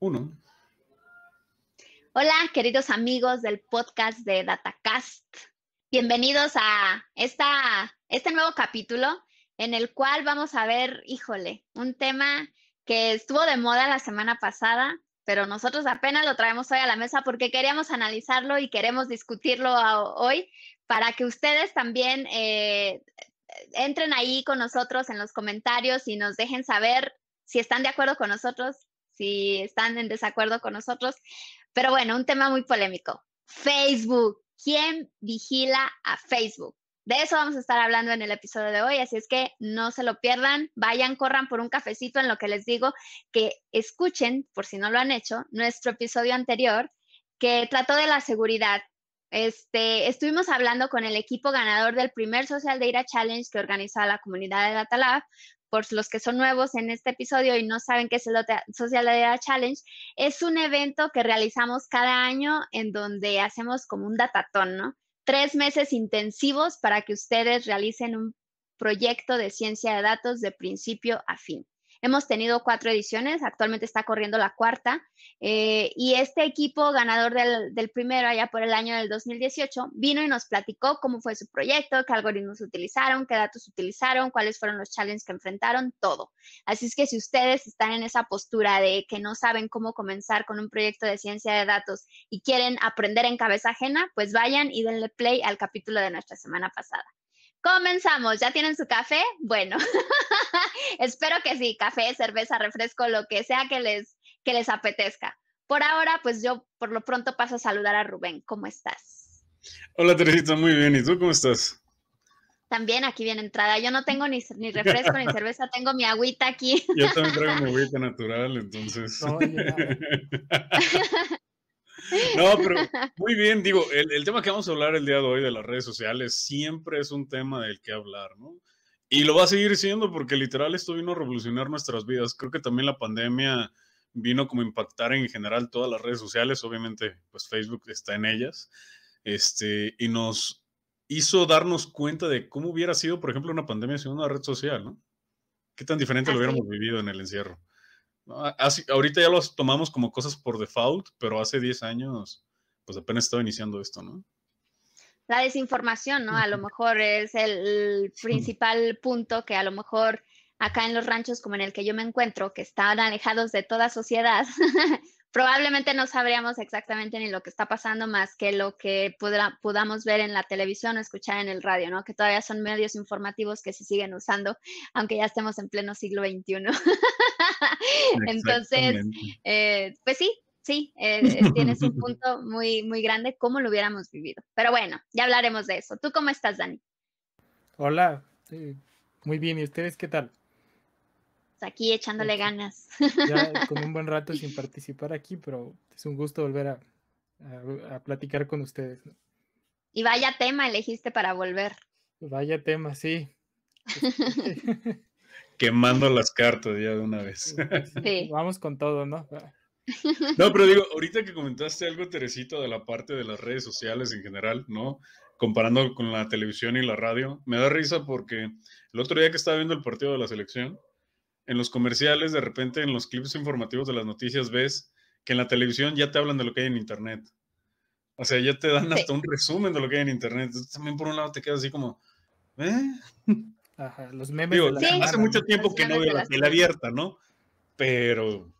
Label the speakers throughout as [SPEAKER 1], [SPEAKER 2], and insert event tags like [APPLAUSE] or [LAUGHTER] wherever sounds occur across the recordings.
[SPEAKER 1] Uno.
[SPEAKER 2] Hola, queridos amigos del podcast de Datacast. Bienvenidos a esta, este nuevo capítulo en el cual vamos a ver, híjole, un tema que estuvo de moda la semana pasada, pero nosotros apenas lo traemos hoy a la mesa porque queríamos analizarlo y queremos discutirlo hoy para que ustedes también eh, entren ahí con nosotros en los comentarios y nos dejen saber si están de acuerdo con nosotros, si están en desacuerdo con nosotros. Pero bueno, un tema muy polémico. Facebook. ¿Quién vigila a Facebook? De eso vamos a estar hablando en el episodio de hoy, así es que no se lo pierdan, vayan, corran por un cafecito en lo que les digo, que escuchen, por si no lo han hecho, nuestro episodio anterior que trató de la seguridad este, estuvimos hablando con el equipo ganador del primer Social Data Challenge que organizó la comunidad de Lab. Por los que son nuevos en este episodio y no saben qué es el Social Data Challenge, es un evento que realizamos cada año en donde hacemos como un datatón, ¿no? Tres meses intensivos para que ustedes realicen un proyecto de ciencia de datos de principio a fin. Hemos tenido cuatro ediciones, actualmente está corriendo la cuarta, eh, y este equipo ganador del, del, primero, allá por el año del 2018, vino y nos platicó cómo fue su proyecto, qué algoritmos utilizaron, qué datos utilizaron, cuáles fueron los challenges que enfrentaron, todo. Así es que si ustedes están en esa postura de que no saben cómo comenzar con un proyecto de ciencia de datos y quieren aprender en cabeza ajena, pues vayan y denle play al capítulo de nuestra semana pasada. Comenzamos, ¿ya tienen su café? Bueno, [LAUGHS] espero que sí, café, cerveza, refresco, lo que sea que les, que les apetezca. Por ahora, pues yo por lo pronto paso a saludar a Rubén. ¿Cómo estás?
[SPEAKER 1] Hola Teresita, muy bien. ¿Y tú cómo estás?
[SPEAKER 2] También aquí bien entrada. Yo no tengo ni, ni refresco ni [LAUGHS] cerveza, tengo mi agüita aquí. Yo también traigo mi [LAUGHS]
[SPEAKER 1] agüita natural, entonces. [LAUGHS] No, pero muy bien, digo, el, tema que vamos a hablar el día de hoy de las redes sociales siempre es un tema del que hablar, ¿no? Y lo va a seguir siendo porque literal esto vino a revolucionar nuestras vidas. Creo que también la pandemia vino como a impactar en general todas las redes sociales, obviamente pues Facebook está en ellas, este, y nos hizo darnos cuenta de cómo hubiera sido, por ejemplo, una pandemia sin una red social, ¿no? ¿Qué tan diferente lo hubiéramos vivido en el encierro? Así, ahorita ya los tomamos como cosas por default, pero hace 10 años, pues apenas estaba iniciando esto, ¿no?
[SPEAKER 2] La desinformación, ¿no? A lo mejor es el principal punto que a lo mejor acá en los ranchos como en el que yo me encuentro, que están alejados de toda sociedad, [LAUGHS] probablemente no sabríamos exactamente ni lo que está pasando más que lo que pudamos podamos ver en la televisión o escuchar en el radio, ¿no? Que todavía son medios informativos que se siguen usando, aunque ya estemos en pleno siglo XXI. [LAUGHS] Entonces, eh, pues sí, sí, eh, eh, tienes un [LAUGHS] punto muy, muy grande, cómo lo hubiéramos vivido. Pero bueno, ya hablaremos de eso. ¿Tú cómo estás, Dani?
[SPEAKER 3] Hola, muy bien. ¿Y ustedes qué tal?
[SPEAKER 2] aquí echándole ganas. Ya [LAUGHS]
[SPEAKER 3] con un buen rato sin participar aquí, pero es un gusto volver a, platicar con ustedes.
[SPEAKER 2] Y vaya tema elegiste para volver.
[SPEAKER 3] Vaya tema, sí.
[SPEAKER 1] [LAUGHS] Quemando las cartas ya de una vez.
[SPEAKER 2] Sí. Vamos con todo, ¿no?
[SPEAKER 3] [LAUGHS] No, pero digo,
[SPEAKER 1] ahorita que comentaste algo, Teresita, de la parte de las redes sociales en general, ¿no? Comparando con la televisión y la radio, me da risa porque el otro día que estaba viendo el partido de la selección, en los comerciales, de repente en los clips informativos de las noticias ves que en la televisión ya te hablan de lo que hay en Internet. O sea, ya te dan hasta un resumen de lo que hay en Internet. también por un lado te quedas así como, ¿eh?
[SPEAKER 3] Ajá, los memes.
[SPEAKER 1] hace mucho tiempo que no veo la piel abierta, ¿no? Pero...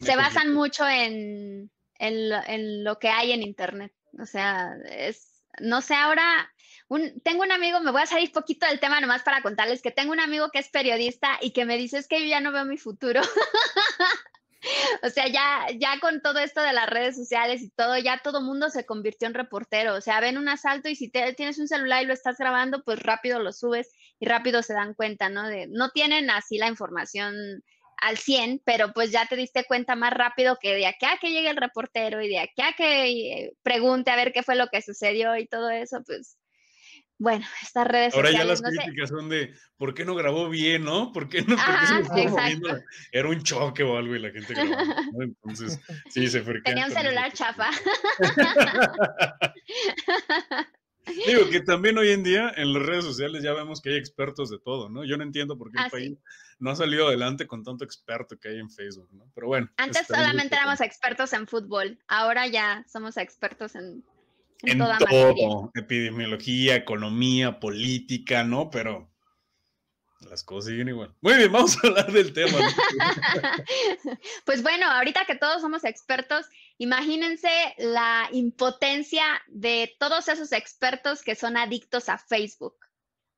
[SPEAKER 2] Se basan mucho en, en, en lo que hay en Internet. O sea, es no sé, ahora un, tengo un amigo, me voy a salir poquito del tema nomás para contarles que tengo un amigo que es periodista y que me dice es que yo ya no veo mi futuro. [LAUGHS] o sea, ya, ya con todo esto de las redes sociales y todo, ya todo mundo se convirtió en reportero. O sea, ven un asalto y si tienes un celular y lo estás grabando, pues rápido lo subes y rápido se dan cuenta, ¿no? De, no tienen así la información al 100, pero pues ya te diste cuenta más rápido que de aquí a que llegue el reportero y de aquí a que eh, pregunte a ver qué fue lo que sucedió y todo eso, pues bueno, estas redes Ahora sociales. Ahora ya las
[SPEAKER 1] críticas son de ¿por qué no grabó bien, no? ¿Por qué no? Ajá, ah, Era un choque o algo y la gente ¿no? Entonces, sí, se Tenía un celular
[SPEAKER 2] chafa. [LAUGHS] [LAUGHS]
[SPEAKER 1] Digo que también hoy en día en las redes sociales ya vemos que hay expertos de todo, ¿no? Yo no entiendo por qué el ah, país no ha salido adelante con tanto experto que hay en Facebook, ¿no? Pero bueno. Antes solamente
[SPEAKER 2] éramos expertos en fútbol, ahora ya somos expertos en, en, todo,
[SPEAKER 1] epidemiología, economía, política, ¿no? Pero las cosas siguen igual. Muy bien, vamos a hablar del tema.
[SPEAKER 2] [LAUGHS] pues bueno, ahorita que todos somos expertos, imagínense la impotencia de todos esos expertos que son adictos a Facebook.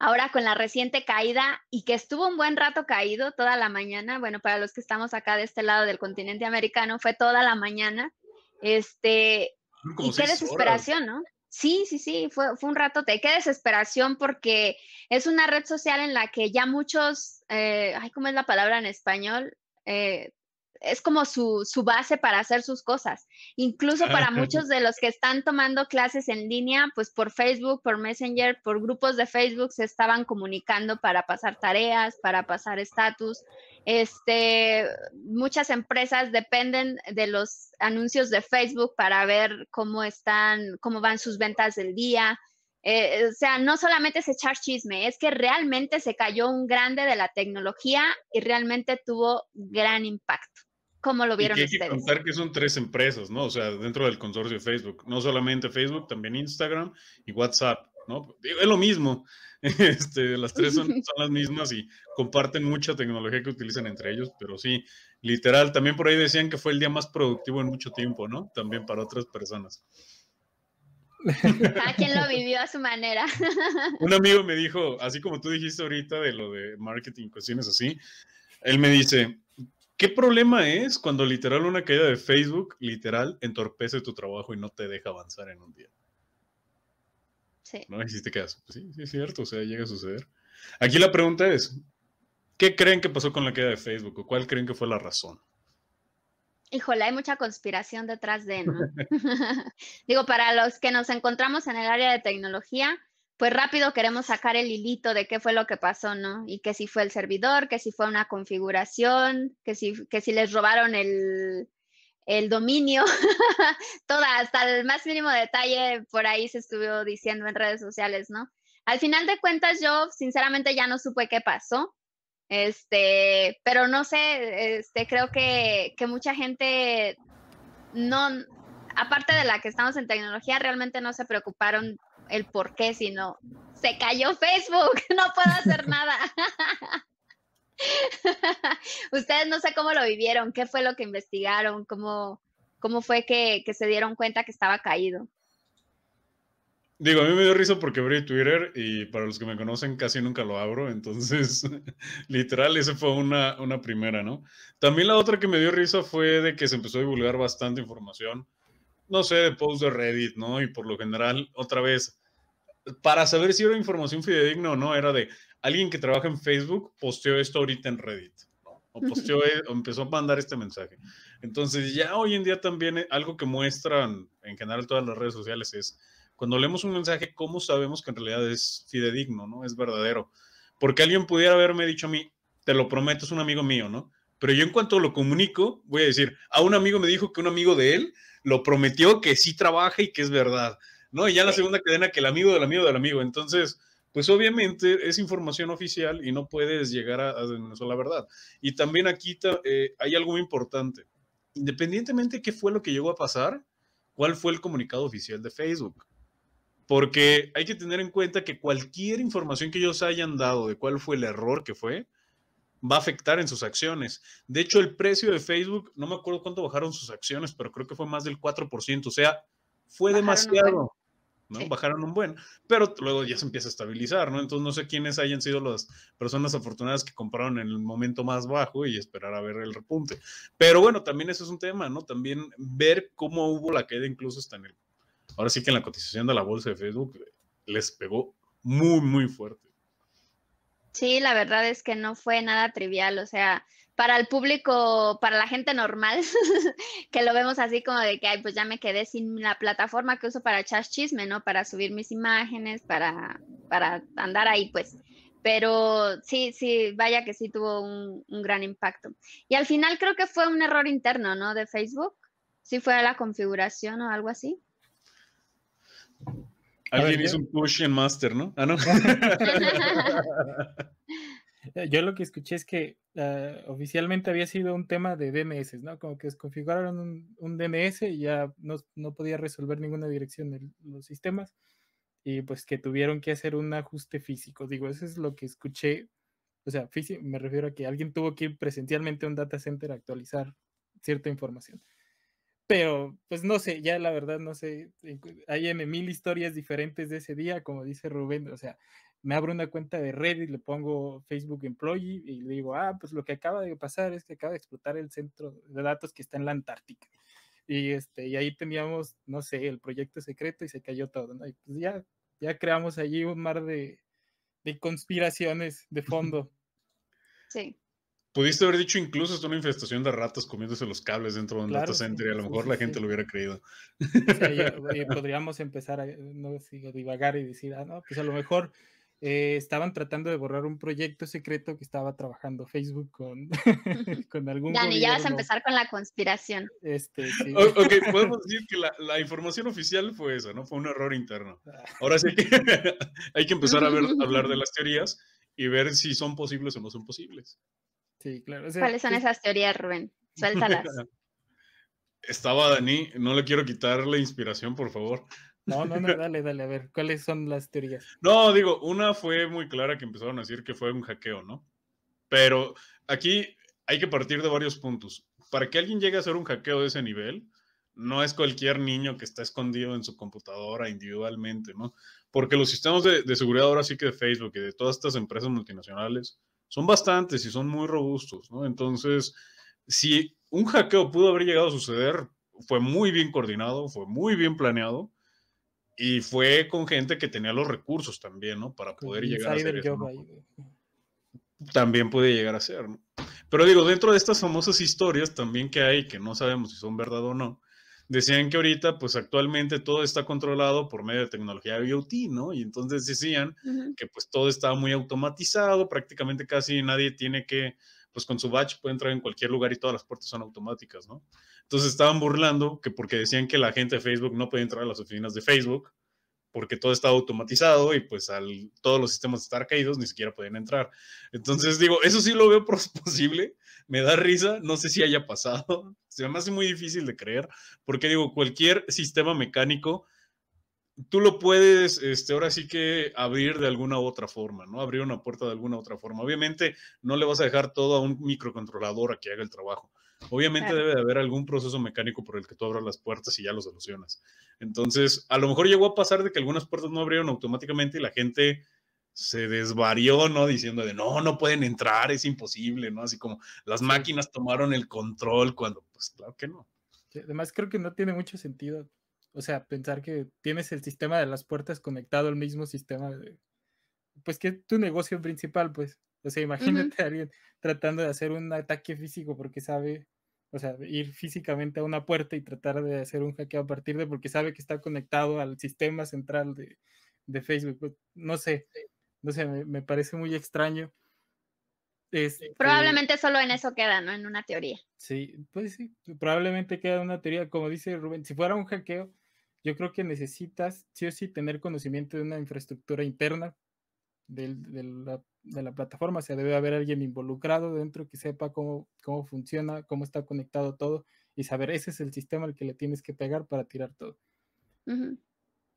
[SPEAKER 2] Ahora con la reciente caída y que estuvo un buen rato caído toda la mañana, bueno, para los que estamos acá de este lado del continente americano, fue toda la mañana. Este, y qué desesperación, ¿no? Sí, sí, sí, fue, fue un rato qué desesperación porque es una red social en la que ya muchos, eh, ay, ¿cómo es la palabra en español? Eh, es como su, base para hacer sus cosas. Incluso para [LAUGHS] muchos de los que están tomando clases en línea, pues por Facebook, por Messenger, por grupos de Facebook se estaban comunicando para pasar tareas, para pasar estatus. Este, muchas empresas dependen de los anuncios de Facebook para ver cómo están, cómo van sus ventas del día. Eh, o sea, no solamente es echar chisme, es que realmente se cayó un grande de la tecnología y realmente tuvo gran impacto. ¿Cómo lo vieron y hay que contar
[SPEAKER 1] que son tres empresas, ¿no? O sea, dentro del consorcio de Facebook. No solamente Facebook, también Instagram y WhatsApp, ¿no? Es lo mismo. [LAUGHS] Este, las tres son, las mismas y comparten mucha tecnología que utilizan entre ellos, pero sí, literal. También por ahí decían que fue el día más productivo en mucho tiempo, ¿no? También para otras personas.
[SPEAKER 2] Cada quien lo vivió a su manera. [LAUGHS]
[SPEAKER 1] Un amigo me dijo, así como tú dijiste ahorita de lo de marketing, cuestiones así, él me dice, ¿Qué problema es cuando literal una caída de Facebook, literal, entorpece tu trabajo y no te deja avanzar en un día? Sí. ¿No? existe que pues sí, sí es cierto, o sea, llega a suceder. Aquí la pregunta es, ¿qué creen que pasó con la caída de Facebook o cuál creen que fue la razón?
[SPEAKER 2] Híjole, hay mucha conspiración detrás de, ¿no? [LAUGHS] Digo, para los que nos encontramos en el área de tecnología, pues rápido queremos sacar el hilito de qué fue lo que pasó, ¿no? Y que si fue el servidor, que si fue una configuración, que si, que si les robaron el, el dominio, [LAUGHS] toda, hasta el más mínimo detalle, por ahí se estuvo diciendo en redes sociales, ¿no? Al final de cuentas, yo sinceramente ya no supe qué pasó, este, pero no sé, este, creo que, que mucha gente no, aparte de la que estamos en tecnología, realmente no se preocuparon el por qué, no se cayó Facebook, [LAUGHS] no puedo hacer nada. [LAUGHS] Ustedes no sé cómo lo vivieron, qué fue lo que investigaron, cómo, cómo fue que, se dieron cuenta que estaba caído.
[SPEAKER 1] Digo, a mí me dio risa porque abrí Twitter y para los que me conocen casi nunca lo abro, entonces [LAUGHS] literal esa fue una, una primera, ¿no? También la otra que me dio risa fue de que se empezó a divulgar bastante información, no sé, de posts de Reddit, ¿no? Y por lo general, otra vez, para saber si era información fidedigna o no, era de alguien que trabaja en Facebook posteó esto ahorita en Reddit. ¿no? O [LAUGHS] posteó, eh, o empezó a mandar este mensaje. Entonces, ya hoy en día también eh, algo que muestran en general todas las redes sociales es cuando leemos un mensaje, ¿cómo sabemos que en realidad es fidedigno, no? Es verdadero. Porque alguien pudiera haberme dicho a mí, te lo prometo, es un amigo mío, ¿no? Pero yo en cuanto lo comunico, voy a decir, a un amigo me dijo que un amigo de él lo prometió que sí trabaja y que es verdad. ¿no? Y ya la segunda cadena que el amigo del amigo del amigo. Entonces, pues obviamente es información oficial y no puedes llegar a, a la verdad. Y también aquí eh, hay algo muy importante. Independientemente de qué fue lo que llegó a pasar, cuál fue el comunicado oficial de Facebook. Porque hay que tener en cuenta que cualquier información que ellos hayan dado de cuál fue el error que fue, va a afectar en sus acciones. De hecho, el precio de Facebook, no me acuerdo cuánto bajaron sus acciones, pero creo que fue más del 4%. O sea, fue demasiado. Bajaron un buen, pero luego ya se empieza a estabilizar, ¿no? Entonces no sé quiénes hayan sido las personas afortunadas que compraron en el momento más bajo y esperar a ver el repunte. Pero bueno, también eso es un tema, ¿no? También ver cómo hubo la caída incluso hasta en el... Ahora sí que en la cotización de la bolsa de Facebook les pegó muy, muy fuerte.
[SPEAKER 2] Sí, la verdad es que no fue nada trivial, o sea, para el público, para la gente normal, [LAUGHS] que lo vemos así como de que, pues ya me quedé sin la plataforma que uso para echar chisme, ¿no? Para subir mis imágenes, para, para andar ahí, pues. Pero sí, sí, vaya que sí tuvo un, gran impacto. Y al final creo que fue un error interno, ¿no? De Facebook. Sí fue la configuración o algo así.
[SPEAKER 1] Alguien hizo un push en master, ¿no? Ah, no. [LAUGHS]
[SPEAKER 3] [LAUGHS] Eh, yo lo que escuché es que ah, oficialmente había sido un tema de DNS, ¿no? Como que desconfiguraron un, un DNS y ya no, no, podía resolver ninguna dirección en los sistemas y pues que tuvieron que hacer un ajuste físico. Digo, eso es lo que escuché. O sea, me refiero a que alguien tuvo que ir presencialmente a un data center a actualizar cierta información. Pero, pues no sé, ya la verdad no sé. Hay mil historias diferentes de ese día, como dice Rubén. O sea, me abro una cuenta de Reddit, le pongo Facebook Employee y le digo, ah, pues lo que acaba de pasar es que acaba de explotar el centro de datos que está en la Antártica. Y, este, y ahí teníamos, no sé, el proyecto secreto y se cayó todo, ¿no? Y pues ya, ya creamos allí un mar de, de conspiraciones de
[SPEAKER 1] [LAUGHS] fondo. Sí. Pudiste haber dicho incluso es una infestación de ratas comiéndose los cables dentro de un data center y a lo mejor la gente lo hubiera creído. [LAUGHS] Eh, podríamos empezar
[SPEAKER 3] a eh, no, a divagar y decir, ah, no, pues a lo mejor eh, estaban tratando de borrar un
[SPEAKER 1] proyecto secreto que estaba trabajando Facebook con,
[SPEAKER 3] [LAUGHS] con algún. Dani, ya vas
[SPEAKER 2] a empezar con la conspiración.
[SPEAKER 1] Este, [LAUGHS] ok, podemos decir que la, información oficial fue esa, ¿no? Fue un error interno. Ah. Ahora sí que [LAUGHS] hay que empezar a, ver, hablar de las teorías y ver si son posibles o no son posibles.
[SPEAKER 3] Sí, claro. ¿Cuáles son
[SPEAKER 2] esas teorías, Rubén? Suéltalas.
[SPEAKER 1] Estaba Dani, no le quiero quitar la inspiración, por favor. No, no, no,
[SPEAKER 3] dale, dale, a ver, ¿cuáles son las teorías?
[SPEAKER 1] No, digo, una fue muy clara que empezaron a decir que fue un hackeo, ¿no? Pero aquí hay que partir de varios puntos. Para que alguien llegue a hacer un hackeo de ese nivel, no es cualquier niño que está escondido en su computadora individualmente, ¿no? Porque los sistemas de, de seguridad ahora sí que de Facebook y de todas estas empresas multinacionales son bastantes y son muy robustos, ¿no? Entonces, si un hackeo pudo haber llegado a suceder, fue muy bien coordinado, fue muy bien planeado y fue con gente que tenía los recursos también, ¿no? Para poder llegar a ser También puede llegar a ser, ¿no? Pero digo, dentro de estas famosas historias también que hay, que no sabemos si son verdad o no, decían que ahorita, pues actualmente todo está controlado por medio de tecnología IoT, ¿no? Y entonces decían que pues todo está muy automatizado, prácticamente casi nadie tiene que, pues con su batch puede entrar en cualquier lugar y todas las puertas son automáticas, ¿no? Entonces estaban burlando que porque decían que la gente de Facebook no podía entrar a las oficinas de Facebook porque todo estaba automatizado y pues al, todos los sistemas estar caídos ni siquiera podían entrar. Entonces digo, eso sí lo veo [LAUGHS] posible, me da risa, no sé si haya pasado, se me hace muy difícil de creer, porque digo, cualquier sistema mecánico, tú lo puedes, este, ahora sí que abrir de alguna u otra forma, ¿no? Abrir una puerta de alguna u otra forma. Obviamente no le vas a dejar todo a un microcontrolador a que haga el trabajo, Obviamente debe de haber algún proceso mecánico por el que tú abras las puertas y ya lo solucionas. Entonces, a lo mejor llegó a pasar de que algunas puertas no abrieron automáticamente y la gente se desvarió, ¿no? Diciendo de no, no pueden entrar, es imposible, ¿no? Así como las máquinas tomaron el control cuando, pues claro que no.
[SPEAKER 3] Además, creo que no tiene mucho sentido. O sea, pensar que tienes el sistema de las puertas conectado al mismo sistema de. Pues que tu negocio principal, pues. O sea, imagínate a alguien tratando de hacer un ataque físico porque sabe, o sea, ir físicamente a una puerta y tratar de hacer un hackeo a partir de porque sabe que está conectado al sistema central de, Facebook. Pues, no sé, no sé, me, parece muy extraño. Este probablemente
[SPEAKER 2] solo en eso queda, ¿no? En una teoría.
[SPEAKER 3] Sí, pues sí, probablemente queda una teoría. Como dice Rubén, si fuera un hackeo, yo creo que necesitas sí o sí tener conocimiento de una infraestructura interna del, de de la plataforma, o sea, debe haber alguien involucrado dentro que sepa cómo, cómo funciona, cómo está conectado todo y saber, ese es el sistema al que le tienes que pegar para tirar todo.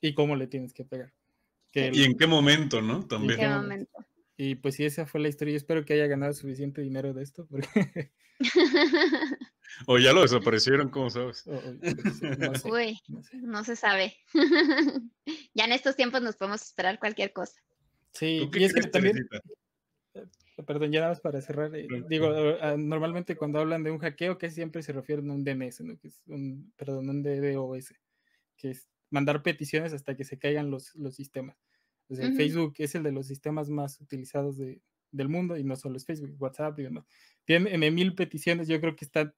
[SPEAKER 3] Y cómo le tienes que pegar. y en
[SPEAKER 1] qué momento, ¿no? También. qué momento? Y pues si esa fue
[SPEAKER 3] la historia. Yo espero que haya ganado suficiente dinero de esto.
[SPEAKER 2] [LAUGHS]
[SPEAKER 1] o ya lo desaparecieron, ¿cómo sabes?
[SPEAKER 2] no se sabe. [LAUGHS] ya en estos tiempos nos podemos esperar cualquier cosa.
[SPEAKER 1] Sí, y es que también.
[SPEAKER 3] Eh, perdón, ya nada más para cerrar. Eh, digo, ah, normalmente cuando hablan de un hackeo, que siempre se refieren a un DMS Que es un, perdón, un DDoS, que es mandar peticiones hasta que se caigan los, los sistemas. Facebook es el de los sistemas más utilizados del mundo y no solo es Facebook, WhatsApp y demás. Tienen mil peticiones, yo creo que están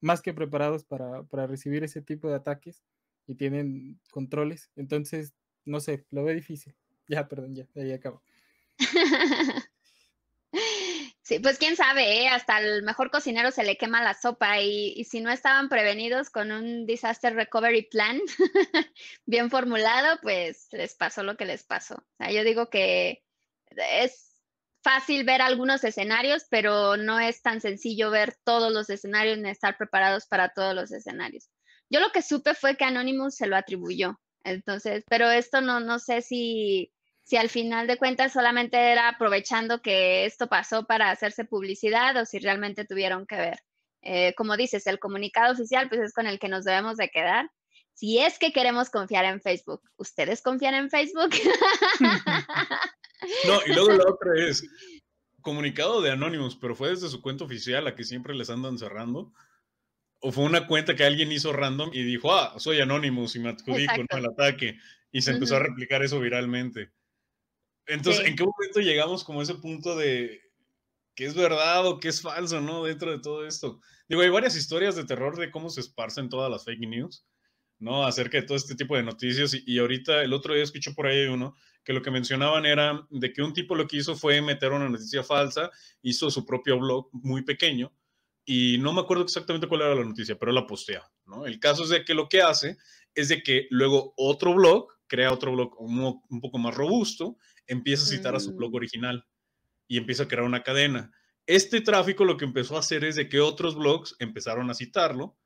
[SPEAKER 3] más que preparados para, para, recibir ese tipo de ataques y tienen controles. Entonces, no sé, lo ve difícil. Ya, perdón, ya, ahí acabo. [LAUGHS]
[SPEAKER 2] Sí, pues quién sabe, ¿eh? hasta el mejor cocinero se le quema la sopa y, si no estaban prevenidos con un disaster recovery plan [LAUGHS] bien formulado, pues les pasó lo que les pasó. O sea, yo digo que es fácil ver algunos escenarios, pero no es tan sencillo ver todos los escenarios ni estar preparados para todos los escenarios. Yo lo que supe fue que Anonymous se lo atribuyó, entonces, pero esto no, no sé si si al final de cuentas solamente era aprovechando que esto pasó para hacerse publicidad o si realmente tuvieron que ver. Eh, como dices, el comunicado oficial pues es con el que nos debemos de quedar. Si es que queremos confiar en Facebook, ¿ustedes confían en Facebook? [LAUGHS]
[SPEAKER 1] no, y luego la otra es comunicado de anónimos, pero fue desde su cuenta oficial a que siempre les andan cerrando. O fue una cuenta que alguien hizo random y dijo, ah, soy Anonymous y me adjudico al el ataque. Y se empezó a replicar eso viralmente. Entonces, ¿en qué momento llegamos como a ese punto de que es verdad o que es falso, ¿no? Dentro de todo esto. Digo, hay varias historias de terror de cómo se esparcen todas las fake news, ¿no? Acerca de todo este tipo de noticias. Y, ahorita, el otro día escuché por ahí uno que lo que mencionaban era de que un tipo lo que hizo fue meter una noticia falsa, hizo su propio blog muy pequeño y no me acuerdo exactamente cuál era la noticia, pero la postea, ¿no? El caso es de que lo que hace es de que luego otro blog crea otro blog un poco más robusto empieza a citar a su blog mm. original y empieza a crear una cadena. Este tráfico lo que empezó a hacer es de que otros blogs empezaron a citarlo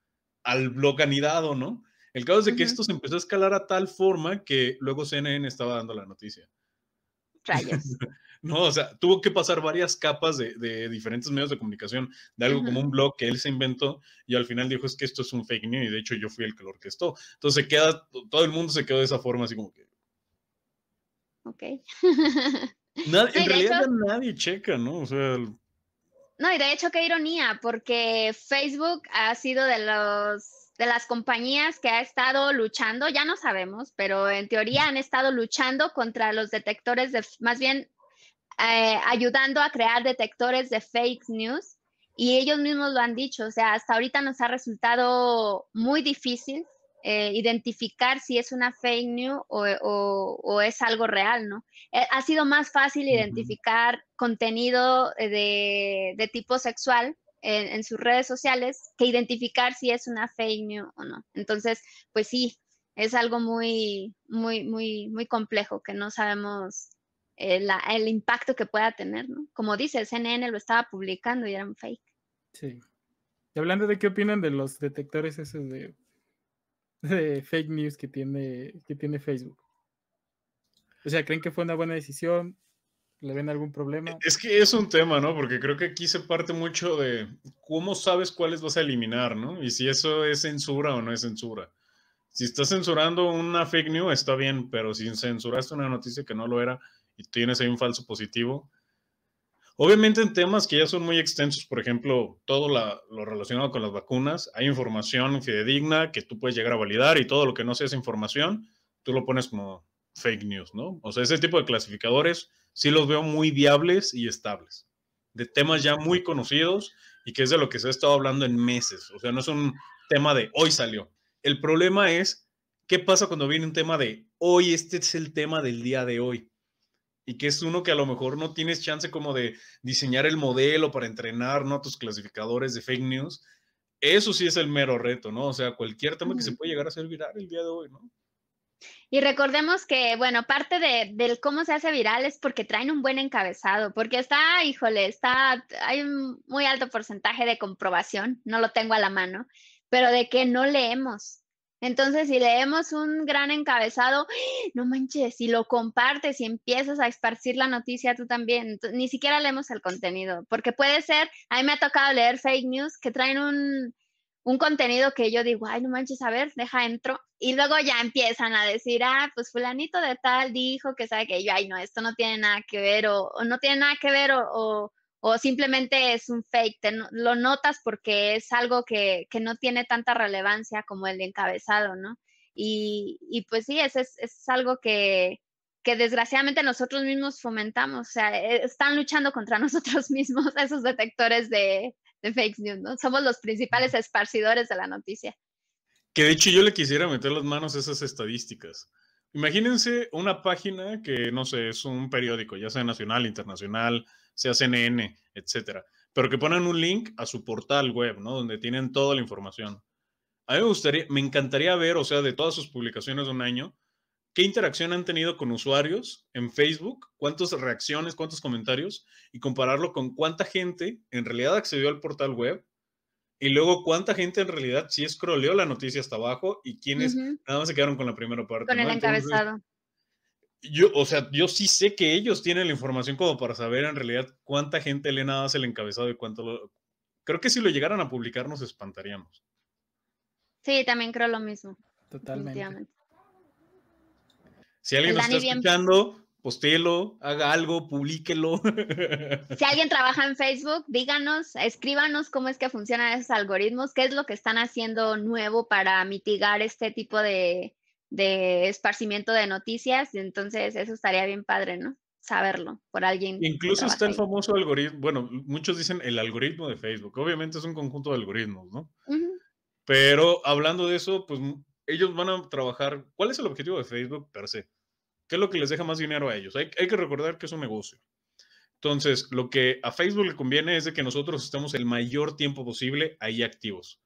[SPEAKER 1] al blog anidado, ¿no? El caso es de que esto se empezó a escalar a tal forma que luego CNN estaba dando la noticia. [LAUGHS] no, o sea, tuvo que pasar varias capas de, diferentes medios de comunicación, de algo como un blog que él se inventó y al final dijo es que esto es un fake news y de hecho yo fui el que lo orquestó. Entonces queda, todo el mundo se quedó de esa forma, así como que, ok.
[SPEAKER 2] [LAUGHS]
[SPEAKER 1] en realidad
[SPEAKER 2] nadie checa, ¿no? No, y de hecho, qué ironía, porque Facebook ha sido de los de las compañías que ha estado luchando, ya no sabemos, pero en teoría han estado luchando contra los detectores de, más bien eh, ayudando a crear detectores de fake news y ellos mismos lo han dicho, o sea, hasta ahorita nos ha resultado muy difícil eh, identificar si es una fake news o, es algo real, ¿no? Eh, ha sido más fácil identificar contenido eh, de, tipo sexual en, sus redes sociales que identificar si es una fake news o no. Entonces, pues sí, es algo muy, muy, muy, muy complejo que no sabemos el impacto que pueda tener, ¿no? Como dice, el CNN lo estaba publicando y era un fake.
[SPEAKER 3] Sí. Y hablando de qué opinan de los detectores esos de de fake news que tiene, que tiene Facebook. O sea, ¿creen que fue una buena decisión? ¿Le ven algún problema?
[SPEAKER 1] Es que es un tema, ¿no? Porque creo que aquí se parte mucho de cómo sabes cuáles vas a eliminar, ¿no? Y si eso es censura o no es censura. Si estás censurando una fake news, está bien, pero si censuraste una noticia que no lo era y tienes ahí un falso positivo, Obviamente en temas que ya son muy extensos, por ejemplo, todo lo relacionado con las vacunas, hay información fidedigna que tú puedes llegar a validar y todo lo que no sea esa información, tú lo pones como fake news, ¿no? O sea, ese tipo de clasificadores sí los veo muy viables y estables, de temas ya muy conocidos y que es de lo que se ha estado hablando en meses, o sea, no es un tema de hoy salió. El problema es, ¿qué pasa cuando viene un tema de hoy? Este es el tema del día de hoy y que es uno que a lo mejor no tienes chance como de diseñar el modelo para entrenar, ¿no? Tus clasificadores de fake news. Eso sí es el mero reto, ¿no? O sea, cualquier tema que se puede llegar a hacer viral el día de hoy, ¿no?
[SPEAKER 2] Y recordemos que, bueno, parte de, del cómo se hace viral es porque traen un buen encabezado, porque está, híjole, está, hay un muy alto porcentaje de comprobación, no lo tengo a la mano, pero de que no leemos, entonces, si leemos un gran encabezado, ¡ah! no manches, si lo compartes y empiezas a esparcir la noticia tú también, ni siquiera leemos el contenido, porque puede ser, a mí me ha tocado leer fake news que traen un, un contenido que yo digo, ay, no manches, a ver, deja, entro. Y luego ya empiezan a decir, ah, pues fulanito de tal dijo que sabe que yo, ay, no, esto no tiene nada que ver, o, no tiene nada que ver, o, o simplemente es un fake, lo notas porque es algo que, no tiene tanta relevancia como el encabezado, ¿no? Y, pues sí, es, algo que, desgraciadamente nosotros mismos fomentamos, o sea, e, están luchando contra [LAUGHS] nosotros mismos esos detectores de, de fake news, ¿no? Somos los principales esparcidores de la noticia.
[SPEAKER 1] Que de hecho yo le quisiera meter las manos a esas estadísticas. Imagínense una página que, no sé, es un periódico, ya sea nacional, internacional, sea CNN, etcétera. Pero que ponen un link a su portal web, ¿no? Donde tienen toda la información. A mí me gustaría, me encantaría ver, o sea, de todas sus publicaciones de un año, qué interacción han tenido con usuarios en Facebook, cuántas reacciones, cuántos comentarios, y compararlo con cuánta gente en realidad accedió al portal web y luego cuánta gente en realidad sí escroleó la noticia hasta abajo y quiénes nada más se quedaron con la primera parte. Con el encabezado yo, o sea, yo sí sé que ellos tienen la información como para saber en realidad cuánta gente Elena nada el encabezado y cuánto lo... Creo que si lo llegaran a publicar nos espantaríamos.
[SPEAKER 2] Sí, también creo lo mismo.
[SPEAKER 1] Totalmente. Si alguien nos está escuchando, haga algo, publíquelo. [LAUGHS]
[SPEAKER 2] Si alguien trabaja en Facebook, díganos, escríbanos cómo es que funcionan esos algoritmos, qué es lo que están haciendo nuevo para mitigar este tipo de, de esparcimiento de noticias, y entonces eso estaría bien padre, ¿no? Saberlo por alguien. Incluso está el
[SPEAKER 1] famoso algoritmo, bueno, muchos dicen el algoritmo de Facebook, obviamente es un conjunto de algoritmos, ¿no? Pero hablando de eso, pues ellos van a trabajar, ¿cuál es el objetivo de Facebook per se? ¿Qué es lo que les deja más dinero a ellos? Hay, hay que recordar que es un negocio. Entonces, lo que a Facebook le conviene es de que nosotros estemos el mayor tiempo posible ahí activos.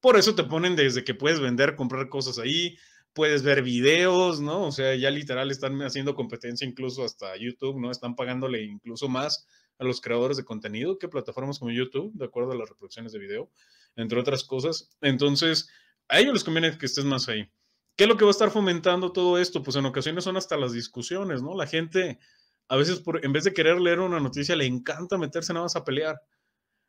[SPEAKER 1] Por eso te ponen desde que puedes vender, comprar cosas ahí, puedes ver videos, ¿no? O sea, ya literal están haciendo competencia incluso hasta YouTube, ¿no? Están pagándole incluso más a los creadores de contenido que plataformas como YouTube, de acuerdo a las reproducciones de video, entre otras cosas. Entonces, a ellos les conviene que estés más ahí. ¿Qué es lo que va a estar fomentando todo esto? Pues en ocasiones son hasta las discusiones, ¿no? La gente a veces por, en vez de querer leer una noticia le encanta meterse nada más a pelear,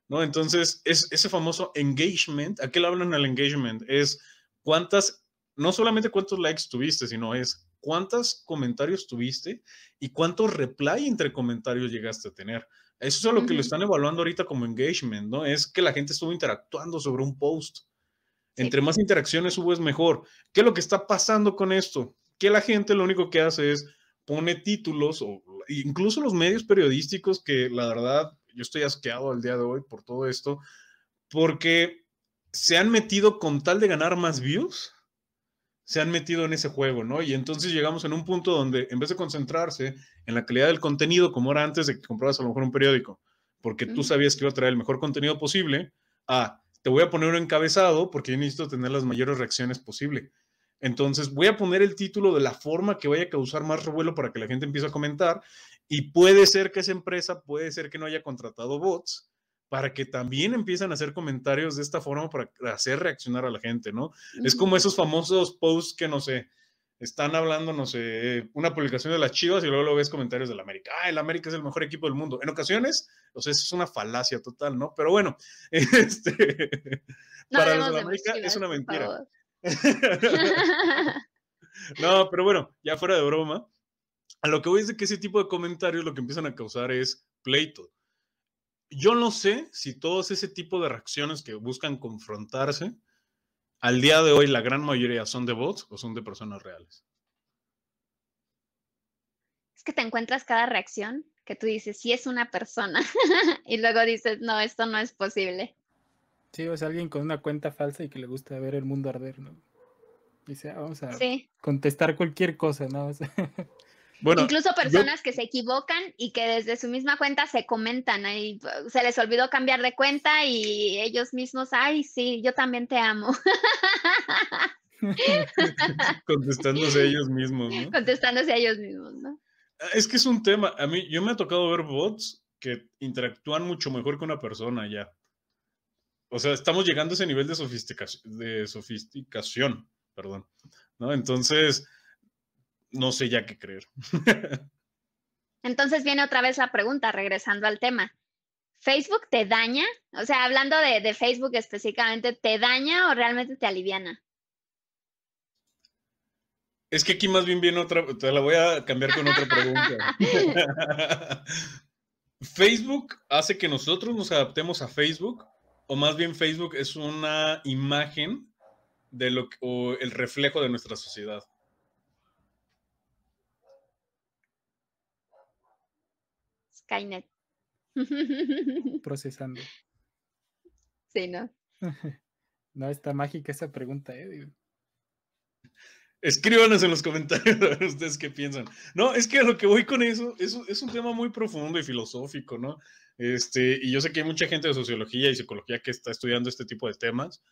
[SPEAKER 1] ¿no? Entonces, es ese famoso engagement, ¿a qué le hablan el engagement? Es cuántas no solamente cuántos likes tuviste, sino es cuántos comentarios tuviste y cuántos reply entre comentarios llegaste a tener. Eso es lo que lo están evaluando ahorita como engagement, ¿no? Es que la gente estuvo interactuando sobre un post. Entre más interacciones hubo es mejor. ¿Qué es lo que está pasando con esto? Que la gente lo único que hace es pone títulos o incluso los medios periodísticos que la verdad yo estoy asqueado al día de hoy por todo esto porque se han metido con tal de ganar más views se han metido en ese juego, ¿no? Y entonces llegamos en un punto donde en vez de concentrarse en la calidad del contenido, como era antes de que comprabas a lo mejor un periódico, porque tú sabías que iba a traer el mejor contenido posible, a te voy a poner un encabezado porque yo necesito tener las mayores reacciones posible. Entonces voy a poner el título de la forma que vaya a causar más revuelo para que la gente empiece a comentar y puede ser que esa empresa, puede ser que no haya contratado bots, para que también empiezan a hacer comentarios de esta forma para hacer reaccionar a la gente, ¿no? Es como esos famosos posts que no sé, están hablando, no sé, eh, una publicación de las Chivas y luego lo ves comentarios de la América. Ah, el América es el mejor equipo del mundo. En ocasiones, o sea, eso es una falacia total, ¿no? Pero bueno, [LAUGHS] este, para los de América es una mentira.
[SPEAKER 2] [LAUGHS]
[SPEAKER 1] no, pero bueno, ya fuera de broma, a lo que voy es de que ese tipo de comentarios lo que empiezan a causar es pleito yo no sé si todos ese tipo de reacciones que buscan confrontarse, al día de hoy la gran mayoría son de bots o son de personas reales.
[SPEAKER 2] Es que te encuentras cada reacción que tú dices, sí es una persona, [LAUGHS] y luego dices, no, esto no es posible.
[SPEAKER 3] Sí, es alguien con una cuenta falsa y que le gusta ver el mundo arder, ¿no? Dice, ah, vamos a contestar cualquier cosa, ¿no? [LAUGHS] Incluso personas
[SPEAKER 2] que se equivocan y que desde su misma cuenta se comentan, ahí uh, se les olvidó cambiar de cuenta y ellos mismos, ay, sí, yo también te amo.
[SPEAKER 1] Contestándose a ellos mismos,
[SPEAKER 2] Contestándose a ellos mismos, ¿no?
[SPEAKER 1] Ah, es que es un tema, a mí yo me ha tocado ver bots que interactúan mucho mejor que una persona ya. O sea, estamos llegando a ese nivel de sofisticación, de sofisticación, perdón. ¿No? Entonces, no sé ya qué creer. [LAUGHS]
[SPEAKER 2] Entonces viene otra vez la pregunta, regresando al tema. ¿Facebook te daña? O sea, hablando de, de Facebook específicamente, ¿te daña o realmente te aliviana?
[SPEAKER 1] Es que aquí más bien viene otra, te la voy a cambiar con otra pregunta.
[SPEAKER 2] [LAUGHS]
[SPEAKER 1] Facebook hace que nosotros nos adaptemos a Facebook, o más bien Facebook es una imagen de lo o el reflejo de nuestra sociedad.
[SPEAKER 2] [LAUGHS] Procesando. Sí, ¿no?
[SPEAKER 3] [LAUGHS] No, está mágica esa pregunta, ¿eh?
[SPEAKER 1] Escríbanos en los comentarios [LAUGHS] a ver ustedes qué piensan. No, es que a lo que voy con eso es, es, un tema muy profundo y filosófico, ¿no? Este, y yo sé que hay mucha gente de sociología y psicología que está estudiando este tipo de temas,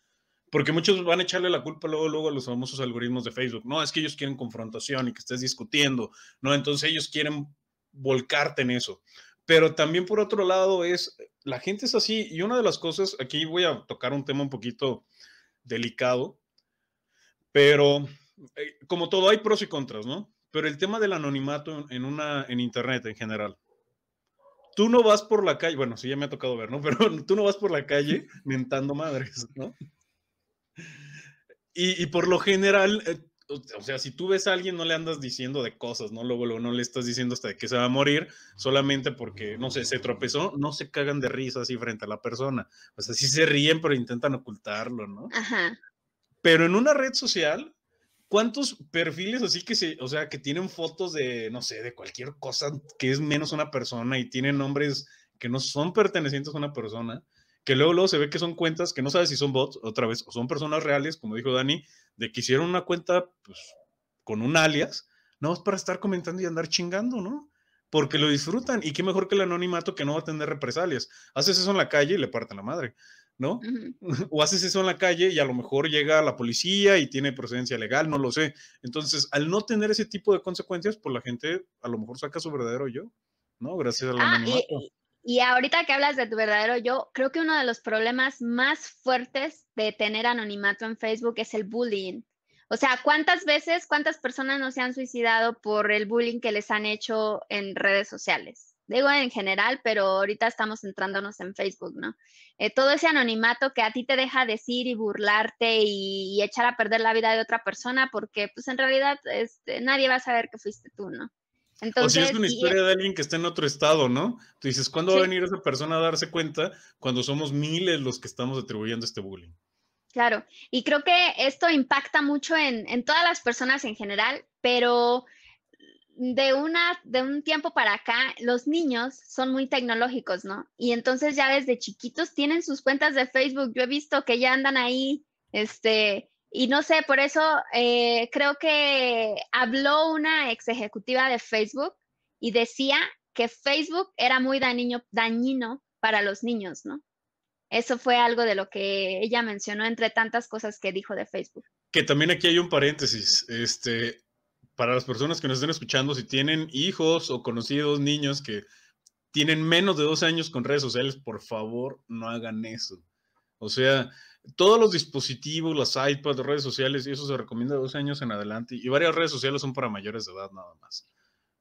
[SPEAKER 1] porque muchos van a echarle la culpa luego, luego a los famosos algoritmos de Facebook. No, es que ellos quieren confrontación y que estés discutiendo, ¿no? Entonces ellos quieren volcarte en eso. Pero también por otro lado es, la gente es así y una de las cosas, aquí voy a tocar un tema un poquito delicado, pero eh, como todo hay pros y contras, ¿no? Pero el tema del anonimato en, una, en Internet en general. Tú no vas por la calle, bueno, sí ya me ha tocado ver, ¿no? [LAUGHS] Pero tú no vas por la calle [LAUGHS] mentando madres, ¿no? Y, por lo general, eh, o sea, si tú ves a alguien, no le andas diciendo de cosas, ¿no? Luego, no le estás diciendo hasta de que se va a morir, solamente porque, no sé, se tropezó, no se cagan de risa así frente a la persona. O sea, sí se ríen, pero intentan ocultarlo, ¿no? Ajá. Pero en una red social, ¿cuántos perfiles así que se, o sea, que tienen fotos de, no sé, de cualquier cosa que es menos una persona y tienen nombres que no son pertenecientes a una persona? que luego, luego se ve que son cuentas que no sabes si son bots, otra vez, o son personas reales, como dijo Dani, de que hicieron una cuenta pues, con un alias, no es para estar comentando y andar chingando, ¿no? Porque lo disfrutan. Y qué mejor que el anonimato que no va a tener represalias. Haces eso en la calle y le parten la madre, ¿no? [LAUGHS] O haces eso en la calle y a lo mejor llega la policía y tiene procedencia legal, no lo sé. Entonces, al no tener ese tipo de consecuencias, pues la gente a lo mejor saca su verdadero yo, ¿no? Gracias al ah, anonimato.
[SPEAKER 2] Y ahorita que hablas de tu verdadero yo, creo que uno de los problemas más fuertes de tener anonimato en Facebook es el bullying. O sea, ¿cuántas veces, cuántas personas no se han suicidado por el bullying que les han hecho en redes sociales? Digo en general, pero ahorita estamos centrándonos en Facebook, ¿no? Eh, todo ese anonimato que a ti te deja decir y burlarte y, echar a perder la vida de otra persona porque pues en realidad este, nadie va a saber que fuiste tú, ¿no? o si es una historia de
[SPEAKER 1] alguien que está en otro estado, ¿no? Tú dices, ¿cuándo va a venir esa persona a darse cuenta cuando somos miles los que estamos atribuyendo este bullying?
[SPEAKER 2] Claro, y creo que esto impacta mucho en, en todas las personas en general, pero de, una, de un tiempo para acá, los niños son muy tecnológicos, ¿no? Y entonces ya desde chiquitos tienen sus cuentas de Facebook. Yo he visto que ya andan ahí, este, y no sé, por eso eh, creo que habló una ex ejecutiva de Facebook y decía que Facebook era muy dañino, dañino para los niños, ¿no? Eso fue algo de lo que ella mencionó entre tantas cosas que dijo de Facebook.
[SPEAKER 1] Que también aquí hay un paréntesis. Este, para las personas que nos estén escuchando, si tienen hijos o conocidos niños que tienen menos de dos años con redes sociales, por favor, no hagan eso. O sea, todos los dispositivos, las iPads, redes sociales, y eso se recomienda de años en adelante, y varias redes sociales son para mayores de edad nada más.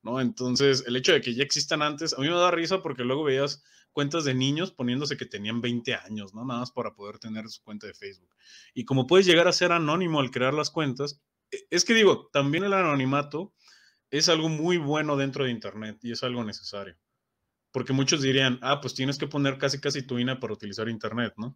[SPEAKER 1] ¿No? Entonces, el hecho de que ya existan antes, a mí me da risa porque luego veías cuentas de niños poniéndose que tenían 20 años, ¿no? Nada más para poder tener su cuenta de Facebook. Y como puedes llegar a ser anónimo al crear las cuentas, e, es que digo, también el anonimato es algo muy bueno dentro de Internet y es algo necesario. Porque muchos dirían, ah, pues tienes que poner casi casi tu INA para utilizar Internet, ¿no?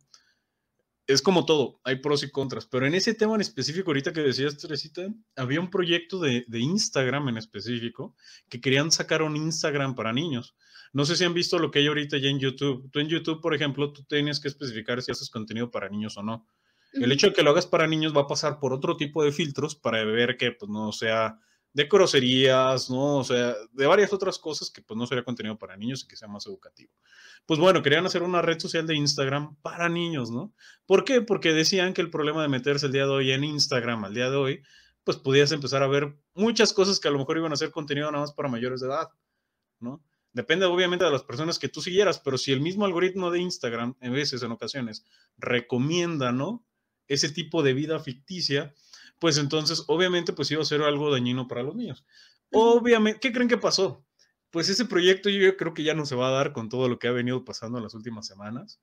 [SPEAKER 1] es como todo, hay pros y contras, pero en ese tema en específico, ahorita que decías, Teresita, había un proyecto de, Instagram en específico que querían sacar un Instagram para niños. No sé si han visto lo que hay ahorita ya en YouTube. Tú en YouTube, por ejemplo, tú tienes que especificar si haces contenido para niños o no. El hecho de que lo hagas para niños va a pasar por otro tipo de filtros para ver que pues, no sea de groserías, ¿no? O sea, de varias otras cosas que pues no sería contenido para niños y que sea más educativo. Pues bueno, querían hacer una red social de Instagram para niños, ¿no? ¿Por qué? Porque decían que el problema de meterse el día de hoy en Instagram, al día de hoy, pues podías empezar a ver muchas cosas que a lo mejor iban a ser contenido nada más para mayores de edad, ¿no? Depende obviamente de las personas que tú siguieras, pero si el mismo algoritmo de Instagram, en veces, en ocasiones, recomienda, ¿no? Ese tipo de vida ficticia, pues entonces obviamente pues iba a ser algo dañino para los niños. Obviamente, ¿qué creen que pasó? Pues ese proyecto yo creo que ya no se va a dar con todo lo que ha venido pasando en las últimas semanas.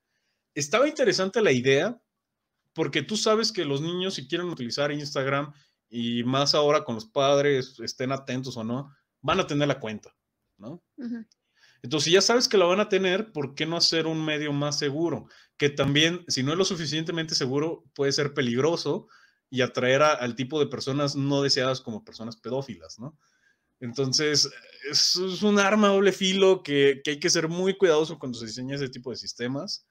[SPEAKER 1] Estaba interesante la idea, porque tú sabes que los niños si quieren utilizar Instagram y más ahora con los padres, estén atentos o no, van a tener la cuenta, ¿no? Entonces, si ya sabes que la van a tener, ¿por qué no hacer un medio más seguro? Que también, si no es lo suficientemente seguro, puede ser peligroso y atraer al tipo de personas no deseadas como personas pedófilas, ¿no? Entonces, es, un arma doble filo que, que, hay que ser muy cuidadoso cuando se diseña ese tipo de sistemas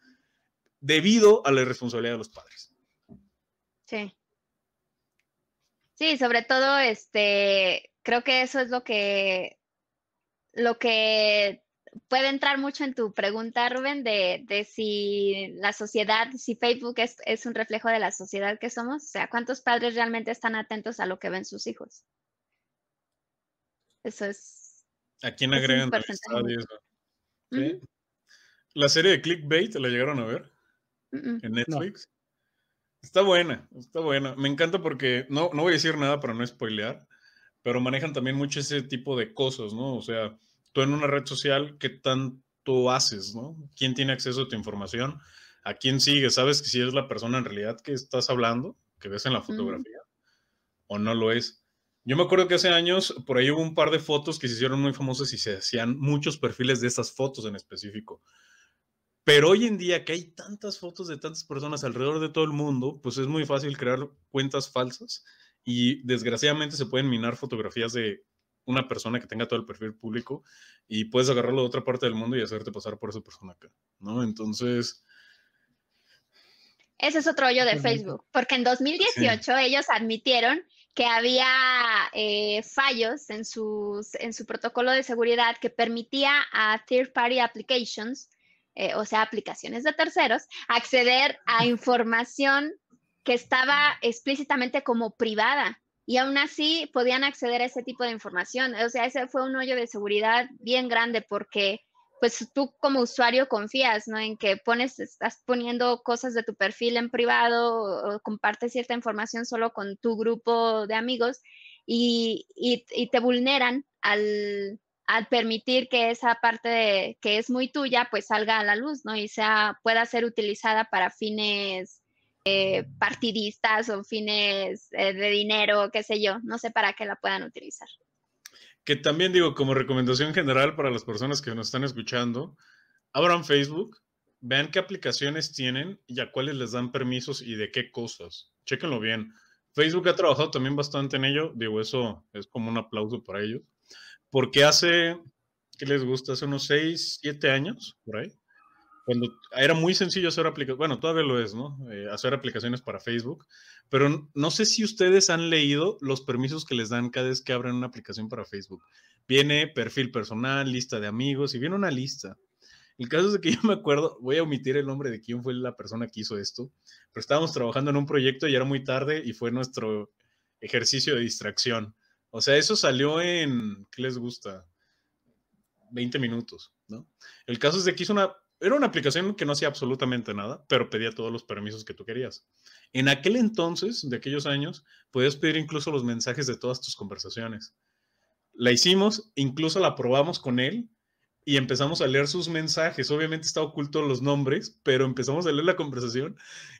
[SPEAKER 1] debido a la irresponsabilidad de los padres.
[SPEAKER 2] Sí. Sí, sobre todo, este, creo que eso es lo que, lo que puede entrar mucho en tu pregunta, Rubén, de, si la sociedad, si Facebook es, un reflejo de la sociedad que somos. O sea, ¿cuántos padres realmente están atentos a lo que ven sus hijos? Eso es.
[SPEAKER 1] ¿A quién agregan La serie de Clickbait, ¿la llegaron a ver?
[SPEAKER 2] En Netflix.
[SPEAKER 1] Está buena, está buena. Me encanta porque no, no voy a decir nada para no spoilear, pero manejan también mucho ese tipo de cosas, ¿no? O sea, tú en una red social, ¿qué tanto haces? ¿no? ¿Quién tiene acceso a tu información? ¿A quién sigues? ¿Sabes que si es la persona en realidad que estás hablando, que ves en la fotografía? ¿O no lo es? Yo me acuerdo que hace años por ahí hubo un par de fotos que se hicieron muy famosas y se hacían muchos perfiles de esas fotos en específico. Pero hoy en día que hay tantas fotos de tantas personas alrededor de todo el mundo, pues es muy fácil crear cuentas falsas y desgraciadamente se pueden minar fotografías de una persona que tenga todo el perfil público y puedes agarrarlo de otra parte del mundo y hacerte pasar por esa persona acá, ¿no? Entonces...
[SPEAKER 2] Ese es otro hoyo de Facebook, porque en 2018 ellos admitieron que había eh, fallos en, sus, en su protocolo de seguridad que permitía a third-party applications, eh, o sea, aplicaciones de terceros, acceder a información que estaba explícitamente como privada y aún así podían acceder a ese tipo de información. O sea, ese fue un hoyo de seguridad bien grande porque pues tú como usuario confías, ¿no? En que pones, estás poniendo cosas de tu perfil en privado o, compartes cierta información solo con tu grupo de amigos y, y, te vulneran al, al, permitir que esa parte que es muy tuya, pues salga a la luz, ¿no? Y sea, pueda ser utilizada para fines eh, partidistas o fines eh, de dinero, qué sé yo, no sé para qué la puedan utilizar.
[SPEAKER 1] Que también digo, como recomendación general para las personas que nos están escuchando, abran Facebook, vean qué aplicaciones tienen y a cuáles les dan permisos y de qué cosas. Chéquenlo bien. Facebook ha trabajado también bastante en ello, digo, eso es como un aplauso para ellos, porque hace, que les gusta? Hace unos 6, 7 años, por ahí, cuando era muy sencillo hacer aplicaciones, bueno, todavía lo es, ¿no? Eh, hacer aplicaciones para Facebook, pero no sé si ustedes han leído los permisos que les dan cada vez que abren una aplicación para Facebook. Viene perfil personal, lista de amigos y viene una lista. El caso es que [LAUGHS] yo me acuerdo, voy a omitir el nombre de quién fue la persona que hizo esto, pero estábamos trabajando en un proyecto y era muy tarde y fue nuestro ejercicio de distracción. O sea, eso salió en, ¿qué les gusta? 20 minutos, ¿no? El caso es que hizo una era una aplicación que no hacía absolutamente nada, pero pedía todos los permisos que tú querías. En aquel entonces, de aquellos años, podías pedir incluso los mensajes de todas tus conversaciones. La hicimos, incluso la probamos con él y empezamos a leer sus mensajes. Obviamente está oculto los nombres, pero empezamos a leer la conversación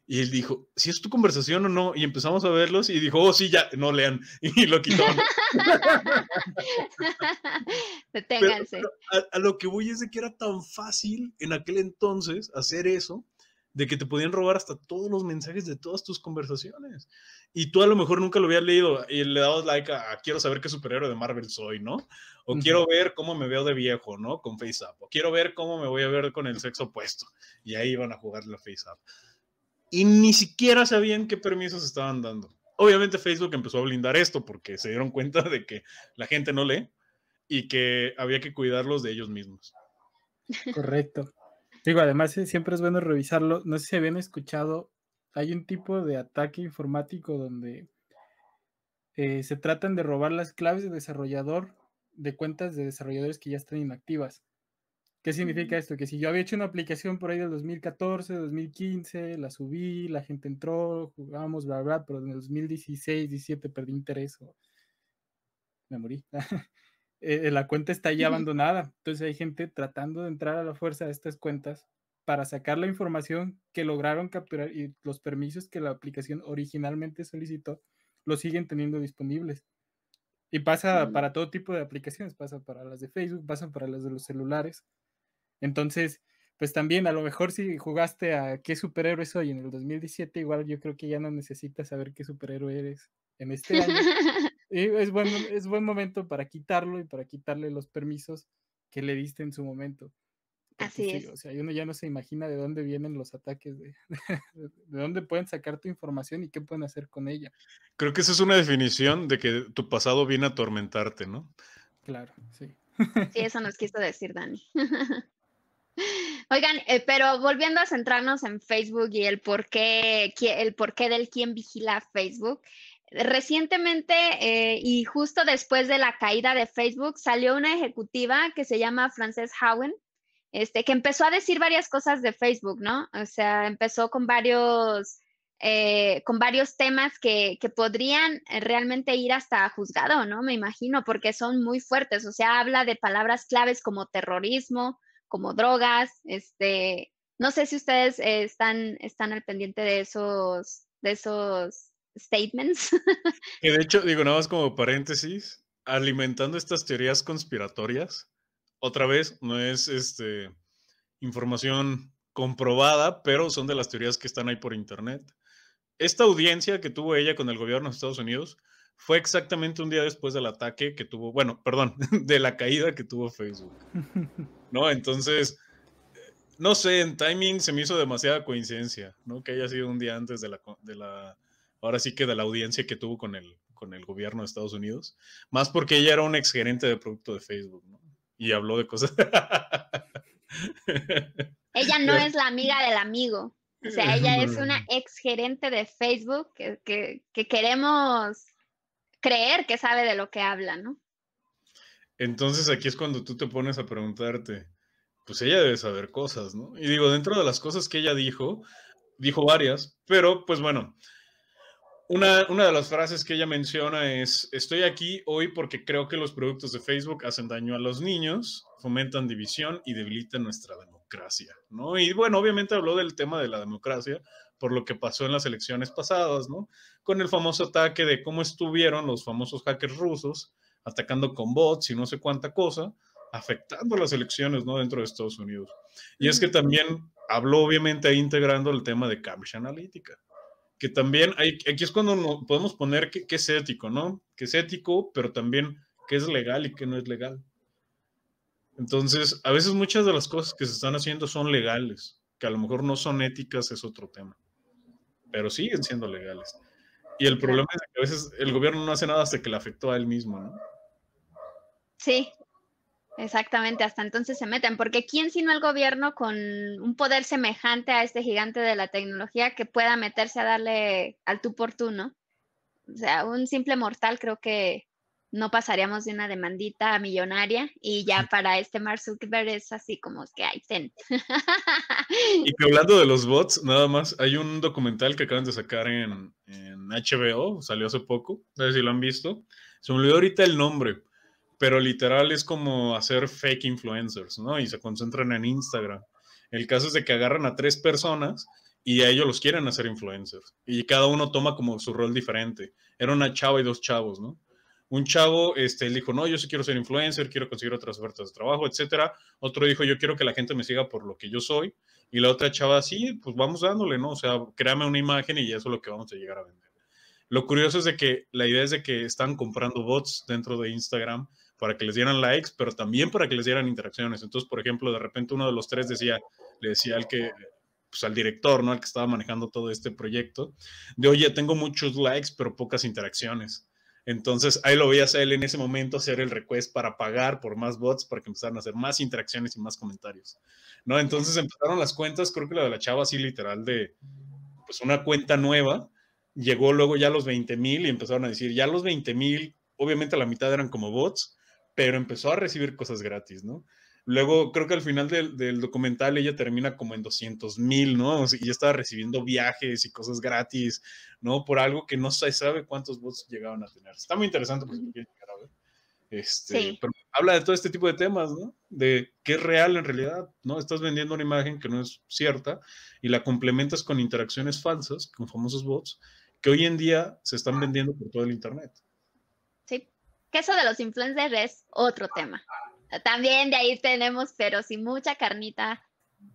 [SPEAKER 1] y él dijo, si es tu conversación o no, y empezamos a verlos y dijo, oh, sí, ya, no lean, [LAUGHS] y lo quitó. [LAUGHS]
[SPEAKER 2] Deténganse.
[SPEAKER 1] a, a lo que voy es de que era tan fácil en aquel entonces hacer eso de que te podían robar hasta todos los mensajes de todas tus conversaciones. Y tú a lo mejor nunca lo habías leído y le dabas like a, quiero saber qué superhéroe de Marvel soy, ¿no? O quiero ver cómo me veo de viejo, ¿no? Con Face O quiero ver cómo me voy a ver con el sexo opuesto. Y ahí iban a jugar la Face Y ni siquiera sabían qué permisos estaban dando. Obviamente Facebook empezó a blindar esto porque se dieron cuenta de que la gente no lee y que había que cuidarlos de ellos mismos.
[SPEAKER 3] Correcto. Digo, además eh, siempre es bueno revisarlo. No sé si habían escuchado, hay un tipo de ataque informático donde eh, se tratan de robar las claves de desarrollador de cuentas de desarrolladores que ya están inactivas. ¿Qué significa esto? Que si yo había hecho una aplicación por ahí del 2014, 2015, la subí, la gente entró, jugábamos, bla, bla, pero en el 2016, 17 perdí interés o me morí. [LAUGHS] Eh, eh, la cuenta está ya abandonada. Entonces hay gente tratando de entrar a la fuerza de estas cuentas para sacar la información que lograron capturar y los permisos que la aplicación originalmente solicitó, los siguen teniendo disponibles. Y pasa mm. para todo tipo de aplicaciones, pasa para las de Facebook, pasa para las de los celulares. Entonces, pues también a lo mejor si jugaste a qué superhéroe soy en el 2017, igual yo creo que ya no necesitas saber qué superhéroe eres en este año. [LAUGHS] es, buen, es buen momento para quitarlo y para quitarle los permisos que le diste en su momento.
[SPEAKER 2] Así es. o sea,
[SPEAKER 3] uno ya no se imagina de dónde vienen los ataques, [LAUGHS] de, dónde pueden sacar tu información y qué pueden
[SPEAKER 2] hacer con ella.
[SPEAKER 1] Creo que esa es una definición de que tu pasado viene a atormentarte, ¿no?
[SPEAKER 3] Claro, sí.
[SPEAKER 2] Sí, eso nos quiso decir Dani. [LAUGHS] Oigan, eh, pero volviendo a centrarnos en Facebook y el porqué, el porqué del quién vigila Facebook, Recientemente eh, y justo después de la caída de Facebook salió una ejecutiva que se llama Frances Howen, este, que empezó a decir varias cosas de Facebook, ¿no? O sea, empezó con varios, eh, con varios temas que, podrían eh, realmente ir hasta juzgado, ¿no? Me imagino, porque son muy fuertes. O sea, habla de palabras claves como terrorismo, como drogas, este, no sé si ustedes están, están al pendiente de esos, de esos statements.
[SPEAKER 1] Que de hecho, digo, nada más como paréntesis, alimentando estas teorías conspiratorias, otra vez, no es este, información comprobada, pero son de las teorías que están ahí por internet. Esta audiencia que tuvo ella con el gobierno de Estados Unidos fue exactamente un día después del ataque que tuvo, bueno, perdón, [LAUGHS] de la caída que tuvo Facebook. ¿No? Entonces, no sé, en timing se me hizo demasiada coincidencia, ¿no? Que haya sido un día antes de la, de la ahora sí que de la audiencia que tuvo con el, con el gobierno de Estados Unidos, más porque ella era un exgerente de producto de Facebook, ¿no? Y habló de cosas. [LAUGHS]
[SPEAKER 2] ella no es la amiga del amigo. O sea, ella es una [LAUGHS] exgerente de Facebook que, que queremos creer que sabe de lo que habla, ¿no?
[SPEAKER 1] Entonces aquí es cuando tú te pones a preguntarte, pues ella debe saber cosas, ¿no? Y digo, dentro de las cosas que ella dijo, dijo varias, pero pues bueno, una, de las frases que ella menciona es, estoy aquí hoy porque creo que los productos de Facebook hacen daño a los niños, fomentan división y debilitan nuestra democracia, ¿no? Y bueno, obviamente habló del tema de la democracia por lo que pasó en las elecciones pasadas, Con el famoso ataque de cómo estuvieron los famosos hackers rusos atacando con bots y no sé cuánta cosa, afectando las elecciones, ¿no? Dentro de Estados Unidos. Y es que también habló obviamente integrando el tema de Cambridge Analytica que también hay, aquí es cuando podemos poner que, es ético, ¿no? Que es ético, pero también que es legal y que no es legal. Entonces, a veces muchas de las cosas que se están haciendo son legales, que a lo mejor no son éticas, es otro tema, pero siguen siendo legales. Y el problema es que a veces el gobierno no hace nada hasta que le afectó a él mismo, ¿no?
[SPEAKER 2] Sí, Exactamente, hasta entonces se meten, porque ¿quién sino el gobierno con un poder semejante a este gigante de la tecnología que pueda meterse a darle al tú por tú, ¿no? O sea, un simple mortal creo que no pasaríamos de una demandita millonaria y ya para este Mark Zuckerberg es así como que hay ten.
[SPEAKER 1] [LAUGHS] Y hablando de los bots, nada más, hay un documental que acaban de sacar en, en HBO, salió hace poco, no sé si lo han visto, se me olvidó ahorita el nombre, pero literal es como hacer fake influencers, ¿no? Y se concentran en Instagram. El caso es de que agarran a tres personas y a ellos los quieren hacer influencers. Y cada uno toma como su rol diferente. Era una chava y dos chavos, ¿no? Un chavo, este, él dijo, no, yo sí quiero ser influencer, quiero conseguir otras ofertas de trabajo, etcétera. Otro dijo, yo quiero que la gente me siga por lo que yo soy. Y la otra chava, sí, pues vamos dándole, ¿no? O sea, créame una imagen y eso es lo que vamos a llegar a vender. Lo curioso es de que la idea es de que están comprando bots dentro de Instagram para que les dieran likes, pero también para que les dieran interacciones. Entonces, por ejemplo, de repente uno de los tres decía, le decía al que, pues al director, ¿no? Al que estaba manejando todo este proyecto, de oye, tengo muchos likes, pero pocas interacciones. Entonces, ahí lo veías a él en ese momento hacer el request para pagar por más bots para que empezaran a hacer más interacciones y más comentarios, ¿no? Entonces empezaron las cuentas, creo que la de la chava así literal de, pues una cuenta nueva, llegó luego ya a los 20 mil y empezaron a decir, ya los 20 mil, obviamente la mitad eran como bots, pero empezó a recibir cosas gratis, ¿no? Luego, creo que al final del, documental ella termina como en 200 mil, ¿no? O sea, y ya estaba recibiendo viajes y cosas gratis, ¿no? Por algo que no se sabe cuántos bots llegaron a tener. Está muy interesante porque ver. Este, pero habla de todo este tipo de temas, ¿no? De qué es real en realidad, ¿no? Estás vendiendo una imagen que no es cierta y la complementas con interacciones falsas, con famosos bots, que hoy en día se están vendiendo por todo el Internet,
[SPEAKER 2] que eso de los influencers es otro tema. También de ahí tenemos, pero sí, mucha carnita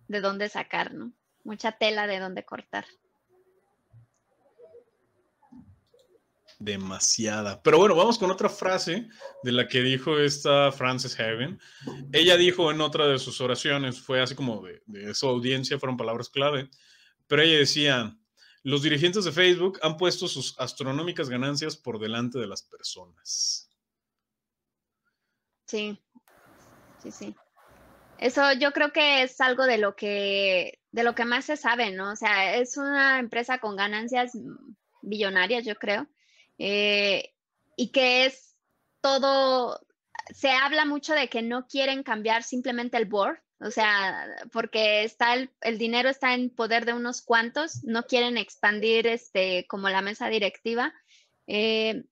[SPEAKER 2] de dónde sacar, ¿no? Mucha tela de dónde cortar.
[SPEAKER 1] demasiada. Pero bueno, vamos con otra frase de la que dijo esta Frances Heaven. Ella dijo en otra de sus oraciones, fue así como de, de, su audiencia, fueron palabras clave, pero ella decía, los dirigentes de Facebook han puesto sus astronómicas ganancias por delante de las personas.
[SPEAKER 2] Sí, sí, sí. Eso yo creo que es algo de lo que, de lo que más se sabe, ¿no? O sea, es una empresa con ganancias billonarias, yo creo, eh, y que es todo, se habla mucho de que no quieren cambiar simplemente el board, o sea, porque está el, dinero está en poder de unos cuantos, no quieren expandir este como la mesa directiva, eh,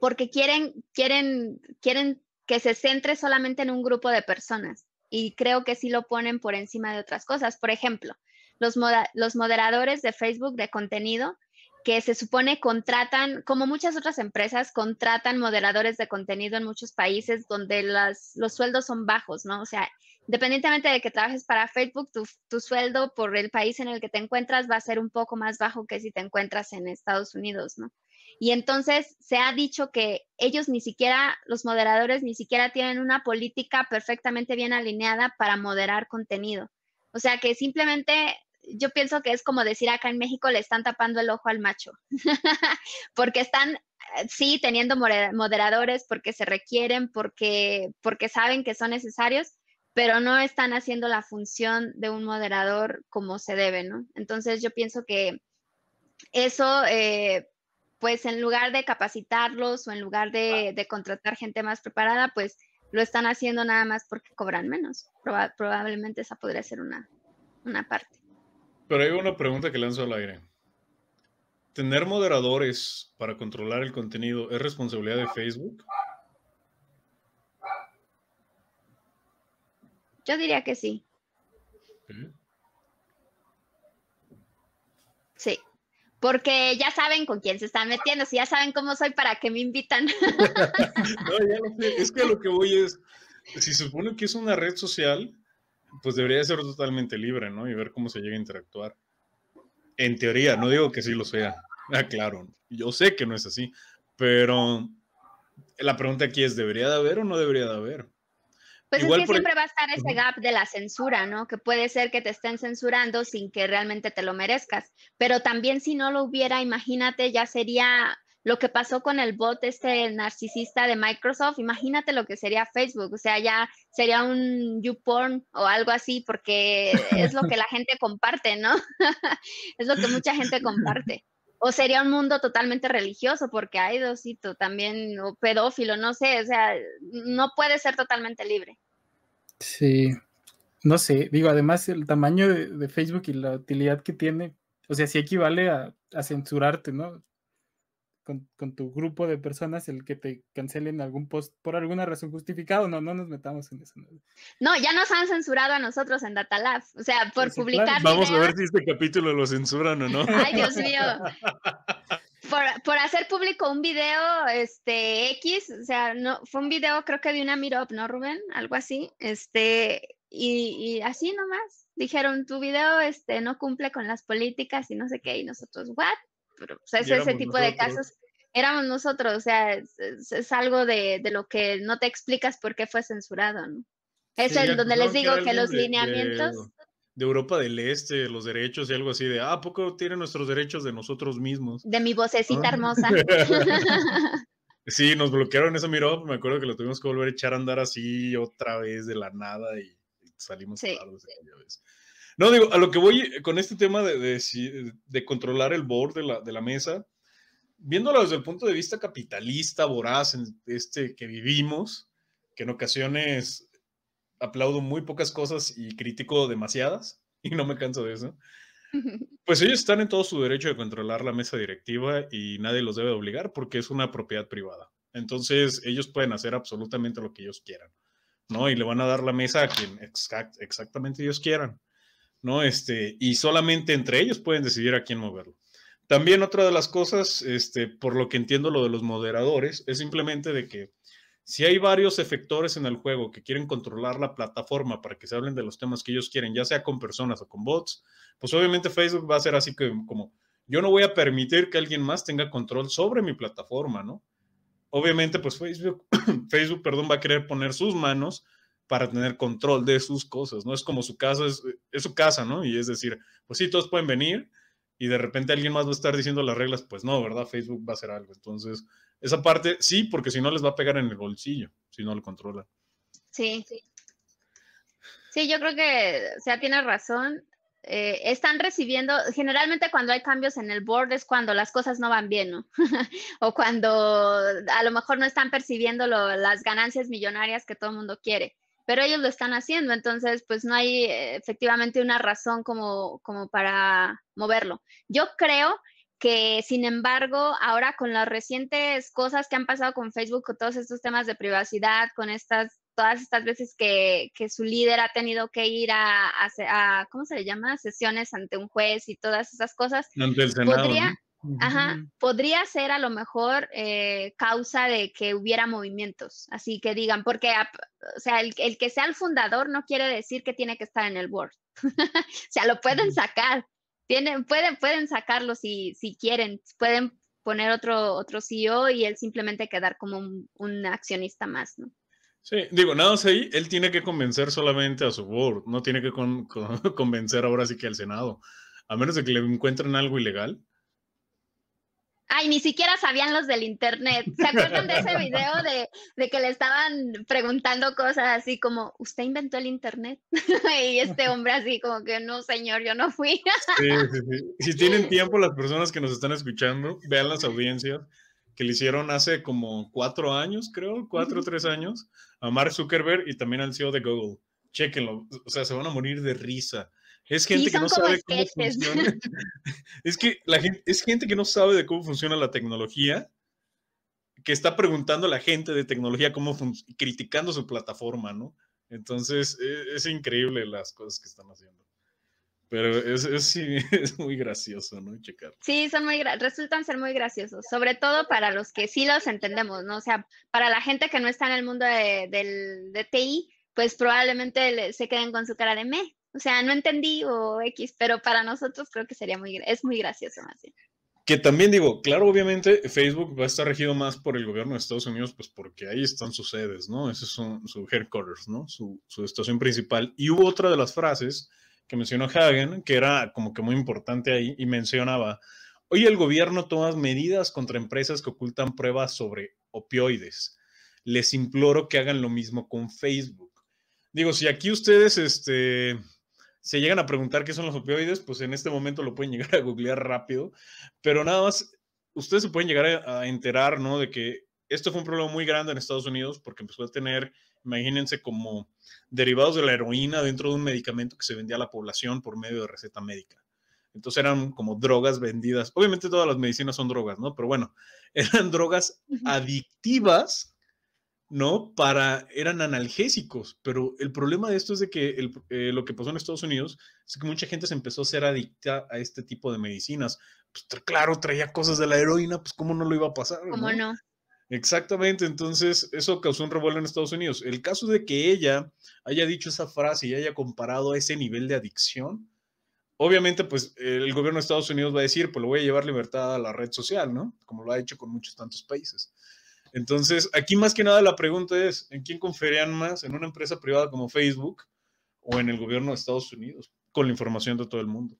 [SPEAKER 2] porque quieren, quieren, quieren que se centre solamente en un grupo de personas y creo que sí lo ponen por encima de otras cosas. Por ejemplo, los, los moderadores de Facebook de contenido que se supone contratan, como muchas otras empresas, contratan moderadores de contenido en muchos países donde los sueldos son bajos, ¿no? O sea, independientemente de que trabajes para Facebook, tu, sueldo por el país en el que te encuentras va a ser un poco más bajo que si te encuentras en Estados Unidos, ¿no? Y entonces se ha dicho que ellos ni siquiera, los moderadores ni siquiera tienen una política perfectamente bien alineada para moderar contenido. O sea que simplemente yo pienso que es como decir acá en México le están tapando el ojo al macho, [LAUGHS] porque están, eh, sí, teniendo moderadores, porque se requieren, porque, porque saben que son necesarios, pero no están haciendo la función de un moderador como se debe, ¿no? Entonces yo pienso que eso eh, pues en lugar de capacitarlos o en lugar de, contratar gente más preparada, pues lo están haciendo nada más porque cobran menos. probablemente esa podría ser una, parte.
[SPEAKER 1] Pero hay una pregunta que lanzo al aire. ¿Tener moderadores para controlar el contenido es responsabilidad de Facebook?
[SPEAKER 2] Yo diría que sí. Sí. Sí porque ya saben con quién se están metiendo, si ya saben cómo soy, ¿para qué me invitan? [LAUGHS] no,
[SPEAKER 1] ya lo sé. Es que lo que voy es, si se supone que es una red social, pues debería ser totalmente libre, ¿no? Y ver cómo se llega a interactuar. En teoría, no digo que sí lo sea, [LAUGHS] claro, yo sé que no es así, pero la pregunta aquí es, ¿debería de haber o no debería de haber?
[SPEAKER 2] Pues es que siempre va a estar ese gap de la censura, ¿no? Que puede ser que te estén censurando sin que realmente te lo merezcas. Pero también si no lo hubiera, imagínate, ya sería lo que pasó con el bot este narcisista de Microsoft, imagínate lo que sería Facebook, o sea, ya sería un YouPorn o algo así, porque es lo que la [LAUGHS] gente comparte, ¿no? [LAUGHS] es lo que mucha gente comparte o sería un mundo totalmente religioso, porque hay dosito también, o pedófilo, no sé, o sea, no puede ser totalmente libre.
[SPEAKER 3] Sí, no sé, digo, además el tamaño de, Facebook y la utilidad que tiene, o sea, sí equivale a censurarte, ¿no? con, tu grupo de personas el que te cancelen algún post por alguna razón justificada.
[SPEAKER 1] No, no nos metamos en eso.
[SPEAKER 2] No, ya nos han censurado a nosotros en Datalab, O sea, por publicar. Vamos a ver
[SPEAKER 1] si este capítulo lo censuran o no. [LAUGHS] Ay, Dios
[SPEAKER 2] mío. [LAUGHS] Por, por, hacer público un video este X, o sea, no, fue un video creo que de una Mirop, ¿no, Rubén? Algo así. Este, y, y así nomás. Dijeron, tu video este, no cumple con las políticas y no sé qué, y nosotros, ¿what? pero, ese, tipo de casos éramos nosotros, o sea, es, algo de, lo que no te explicas por qué fue censurado, ¿no? Es es donde les digo que, los lineamientos...
[SPEAKER 1] De, Europa del Este, los derechos y algo así de, ah, poco tienen nuestros derechos de nosotros mismos?
[SPEAKER 2] De mi vocecita ah. hermosa. [LAUGHS]
[SPEAKER 1] sí, nos bloquearon eso, miró me acuerdo que lo tuvimos que volver a echar a andar así otra vez de la nada y, salimos no, digo, a lo que voy con este tema de, de, controlar el board de la, de la, mesa, viéndolo desde el punto de vista capitalista, voraz, en este que vivimos, que en ocasiones aplaudo muy pocas cosas y critico demasiadas, y no me canso de eso. [LAUGHS] Pues ellos están en todo su derecho de controlar la mesa directiva y nadie los debe obligar porque es una propiedad privada. Entonces ellos pueden hacer absolutamente lo que ellos quieran, ¿no? Y le van a dar la mesa a quien exactamente ellos quieran. ¿no? Este, y solamente entre ellos pueden decidir a quién moverlo. También otra de las cosas, este, por lo que entiendo lo de los moderadores, es simplemente de que si hay varios efectores en el juego que quieren controlar la plataforma para que se hablen de los temas que ellos quieren, ya sea con personas o con bots, pues obviamente Facebook va a ser así que, como yo no voy a permitir que alguien más tenga control sobre mi plataforma, ¿no? Obviamente, pues Facebook, [CLEARS THROAT] Facebook perdón, va a querer poner sus manos para tener control de sus cosas, ¿no? Es como su casa, es, su casa, ¿no? Y es decir, pues sí, todos pueden venir y de repente alguien más va a estar diciendo las reglas, pues no, ¿verdad? Facebook va a hacer algo. Entonces, esa parte sí, porque si no les va a pegar en el bolsillo, si no lo controla.
[SPEAKER 2] Sí, sí. Sí, yo creo que, o sea, tiene razón. Eh, están recibiendo, generalmente cuando hay cambios en el board es cuando las cosas no van bien, ¿no? [LAUGHS] o cuando a lo mejor no están percibiendo las ganancias millonarias que todo el mundo quiere pero ellos lo están haciendo, entonces pues no hay eh, efectivamente una razón como, como para moverlo. Yo creo que sin embargo ahora con las recientes cosas que han pasado con Facebook, con todos estos temas de privacidad, con estas todas estas veces que, su líder ha tenido que ir a, ¿cómo se le llama? Sesiones ante un juez y todas esas cosas. Ante el Senado. Ajá, podría ser a lo mejor eh, causa de que hubiera movimientos, así que digan, porque, ah, o sea, el, el, que sea el fundador no quiere decir que tiene que estar en el board, [LAUGHS] o sea, lo pueden sacar, tienen, pueden, pueden sacarlo si, si quieren, pueden poner otro, otro CEO y él simplemente quedar como un, accionista más, ¿no?
[SPEAKER 1] Sí, digo, nada más ahí, él tiene que convencer solamente a su board, no tiene que [LAUGHS] convencer ahora sí que al Senado, a menos de que le encuentren algo ilegal
[SPEAKER 2] Ay, ni siquiera sabían los del internet. ¿Se acuerdan de ese [LAUGHS] video de, de que le estaban preguntando cosas así como, ¿usted inventó el internet? [LAUGHS] y este hombre así como que, no, señor, yo no fui. sí, sí,
[SPEAKER 1] sí. Si [LAUGHS] tienen tiempo las personas que nos están escuchando, vean las audiencias que le hicieron hace como cuatro años, creo, cuatro o tres años, a Mark Zuckerberg y también al CEO de Google. Chequenlo, o sea, se van a morir de risa. Es gente que no sabe [LAUGHS] es que la gente, es gente que no sabe de cómo funciona la tecnología, que está preguntando a la gente de tecnología cómo criticando su plataforma, ¿no? Entonces, e-, es, increíble las cosas que están haciendo. Pero es, [LAUGHS] muy gracioso, ¿no?
[SPEAKER 2] Sí, son resultan ser muy graciosos, sobre todo para los que sí los entendemos, ¿no? O sea, para la gente que no está en el mundo de, del, de TI, pues probablemente se queden con su cara de me, o sea, no entendí o X, pero para nosotros creo que sería muy, es muy gracioso más
[SPEAKER 1] Que también digo, claro, obviamente Facebook va a estar regido más por el gobierno de Estados Unidos, pues porque ahí están sus sedes, ¿no? Ese es su, headquarters, ¿no? Su, su, estación principal. Y hubo otra de las frases que mencionó Hagen, que era como que muy importante ahí, y mencionaba, hoy el gobierno toma medidas contra empresas que ocultan pruebas sobre opioides. Les imploro que hagan lo mismo con Facebook. Digo, si aquí ustedes, este, se llegan a preguntar qué son los opioides, pues en este momento lo pueden llegar a googlear rápido, pero nada más, ustedes se pueden llegar a, a, enterar, ¿no? De que esto fue un problema muy grande en Estados Unidos porque empezó a tener, imagínense, como derivados de la heroína dentro de un medicamento que se vendía a la población por medio de receta médica. Entonces eran como drogas vendidas. Obviamente todas las medicinas son drogas, ¿no? Pero bueno, [LAUGHS] eran drogas adictivas ¿no? Para, eran analgésicos, pero el problema de esto es de que eh, lo que pasó en Estados Unidos es que mucha gente se empezó a ser adicta a este tipo de medicinas. Pues, claro, traía cosas de la heroína, pues cómo no lo iba a pasar. ¿Cómo no? Exactamente, entonces eso causó un revuelo en Estados Unidos. El caso de que ella haya dicho esa frase y haya comparado a ese nivel de adicción, obviamente pues el gobierno de Estados Unidos va a decir, pues lo voy a llevar libertad a la red social, ¿no? Como lo ha hecho con muchos tantos países. Entonces, aquí más que nada la pregunta es, ¿en quién conferían más? ¿En una empresa privada como Facebook o en el gobierno de Estados Unidos? Con la información de todo el mundo.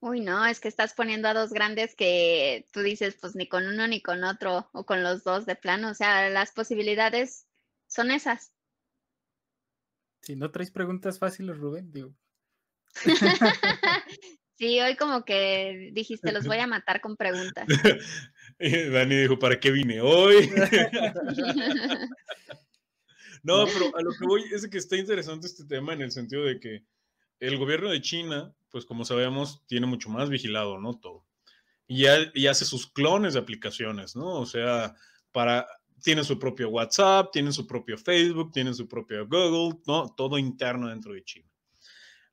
[SPEAKER 2] Uy, no, es que estás poniendo a dos grandes que tú dices, pues ni con uno ni con otro, o con los dos de plano. O sea, las posibilidades son esas.
[SPEAKER 3] Si no traes preguntas fáciles, Rubén, digo.
[SPEAKER 2] [LAUGHS] sí, hoy como que dijiste, los voy a [LAUGHS] matar con preguntas. [LAUGHS]
[SPEAKER 1] [LAUGHS] Dani dijo, ¿para qué vine hoy? [LAUGHS] [LAUGHS] no, pero a lo que voy es que está interesante este tema en el sentido de que el gobierno de China, pues como sabemos, tiene mucho más vigilado, ¿no? Todo. Y, hace sus clones de aplicaciones, ¿no? O sea, para tiene su propio WhatsApp, tiene su propio Facebook, tiene su propio Google, ¿no? todo interno dentro de China.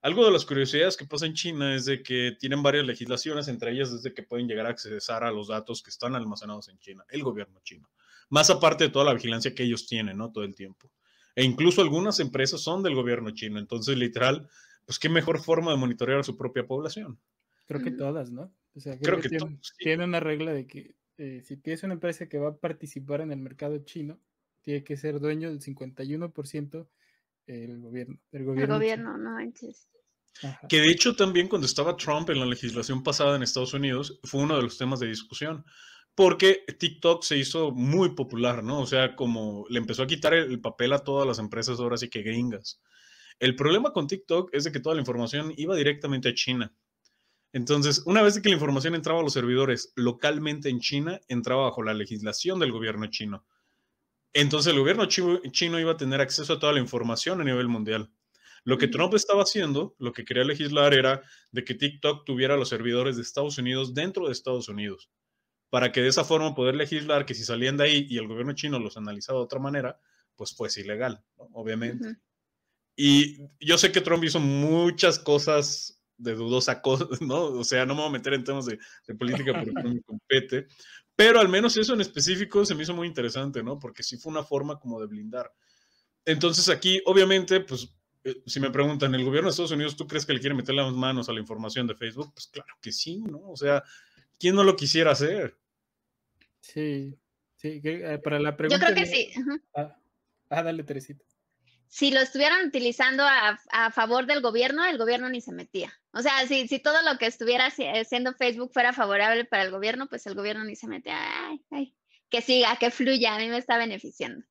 [SPEAKER 1] Algo de las curiosidades que pasa en China es de que tienen varias legislaciones, entre ellas desde que pueden llegar a accesar a los datos que están almacenados en China, el gobierno chino. Más aparte de toda la vigilancia que ellos tienen, ¿no? Todo el tiempo. E incluso algunas empresas son del gobierno chino. Entonces, literal, pues qué mejor forma de monitorear a su propia población. Creo que
[SPEAKER 3] todas, ¿no? O sea, creo, que, tienen una regla de que eh, si tienes una empresa que va a participar en el mercado chino, tiene que ser dueño del 51% el gobierno. El gobierno,
[SPEAKER 2] no
[SPEAKER 1] que de hecho también cuando estaba Trump en la legislación pasada en Estados Unidos fue uno de los temas de discusión, porque TikTok se hizo muy popular, ¿no? O sea, como le empezó a quitar el papel a todas las empresas ahora sí que gringas. El problema con TikTok es de que toda la información iba directamente a China. Entonces, una vez que la información entraba a los servidores localmente en China, entraba bajo la legislación del gobierno chino. Entonces, el gobierno chino iba a tener acceso a toda la información a nivel mundial. Lo que Trump estaba haciendo, lo que quería legislar era de que TikTok tuviera los servidores de Estados Unidos dentro de Estados Unidos, para que de esa forma poder legislar que si salían de ahí y el gobierno chino los analizaba de otra manera, pues pues ilegal, obviamente. Y yo sé que Trump hizo muchas cosas de dudosa cosa, [LAUGHS] ¿no? O sea, no me voy a meter en temas de, de política porque no me compete, pero al menos eso en específico se me hizo muy interesante, ¿no? Porque sí fue una forma como de blindar. Entonces aquí, obviamente, pues eh, si me preguntan, ¿el gobierno de Estados Unidos tú crees que le quiere meter las manos a la información de Facebook? Pues claro que sí, ¿no? O sea, ¿quién no lo quisiera hacer? Sí, sí, eh, eh, para la pregunta. Yo creo que sí. Ah, ah,
[SPEAKER 3] dale, Teresita.
[SPEAKER 2] Si lo estuvieran utilizando a, favor del gobierno, el gobierno ni se metía. O sea, si, todo lo que estuviera haciendo Facebook fuera favorable para el gobierno, pues el gobierno ni se metía. Ay, ay, que siga, que fluya, a mí me está beneficiando.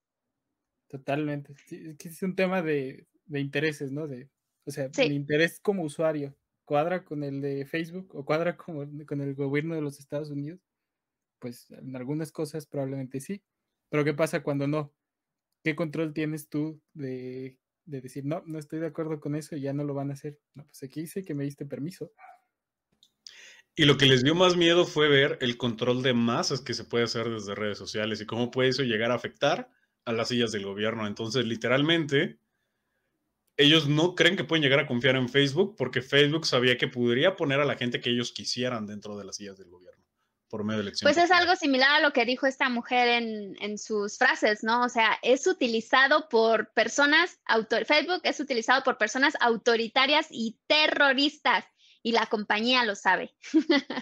[SPEAKER 3] Totalmente. es es un tema de de intereses, ¿no? De, o sea, el interés como usuario cuadra con el de Facebook o cuadra con, con el gobierno de los Estados Unidos. Pues en algunas cosas probablemente sí, pero ¿qué pasa cuando no? ¿Qué control tienes tú de, de decir, no, no estoy de acuerdo con eso y ya no lo van a hacer? No, pues aquí dice que me diste permiso.
[SPEAKER 1] Y lo que les dio más miedo fue ver el control de masas que se puede hacer desde redes sociales y cómo puede eso llegar a afectar a las sillas del gobierno. Entonces, literalmente, ellos no creen que pueden llegar a confiar en Facebook porque Facebook sabía que podría poner a la gente que ellos quisieran dentro de las sillas del gobierno por medio de elecciones. Pues
[SPEAKER 2] es algo similar a lo que dijo esta mujer en, en sus frases, ¿no? O sea, es utilizado por personas, autor Facebook es utilizado por personas autoritarias y terroristas y la compañía lo sabe. [LAUGHS]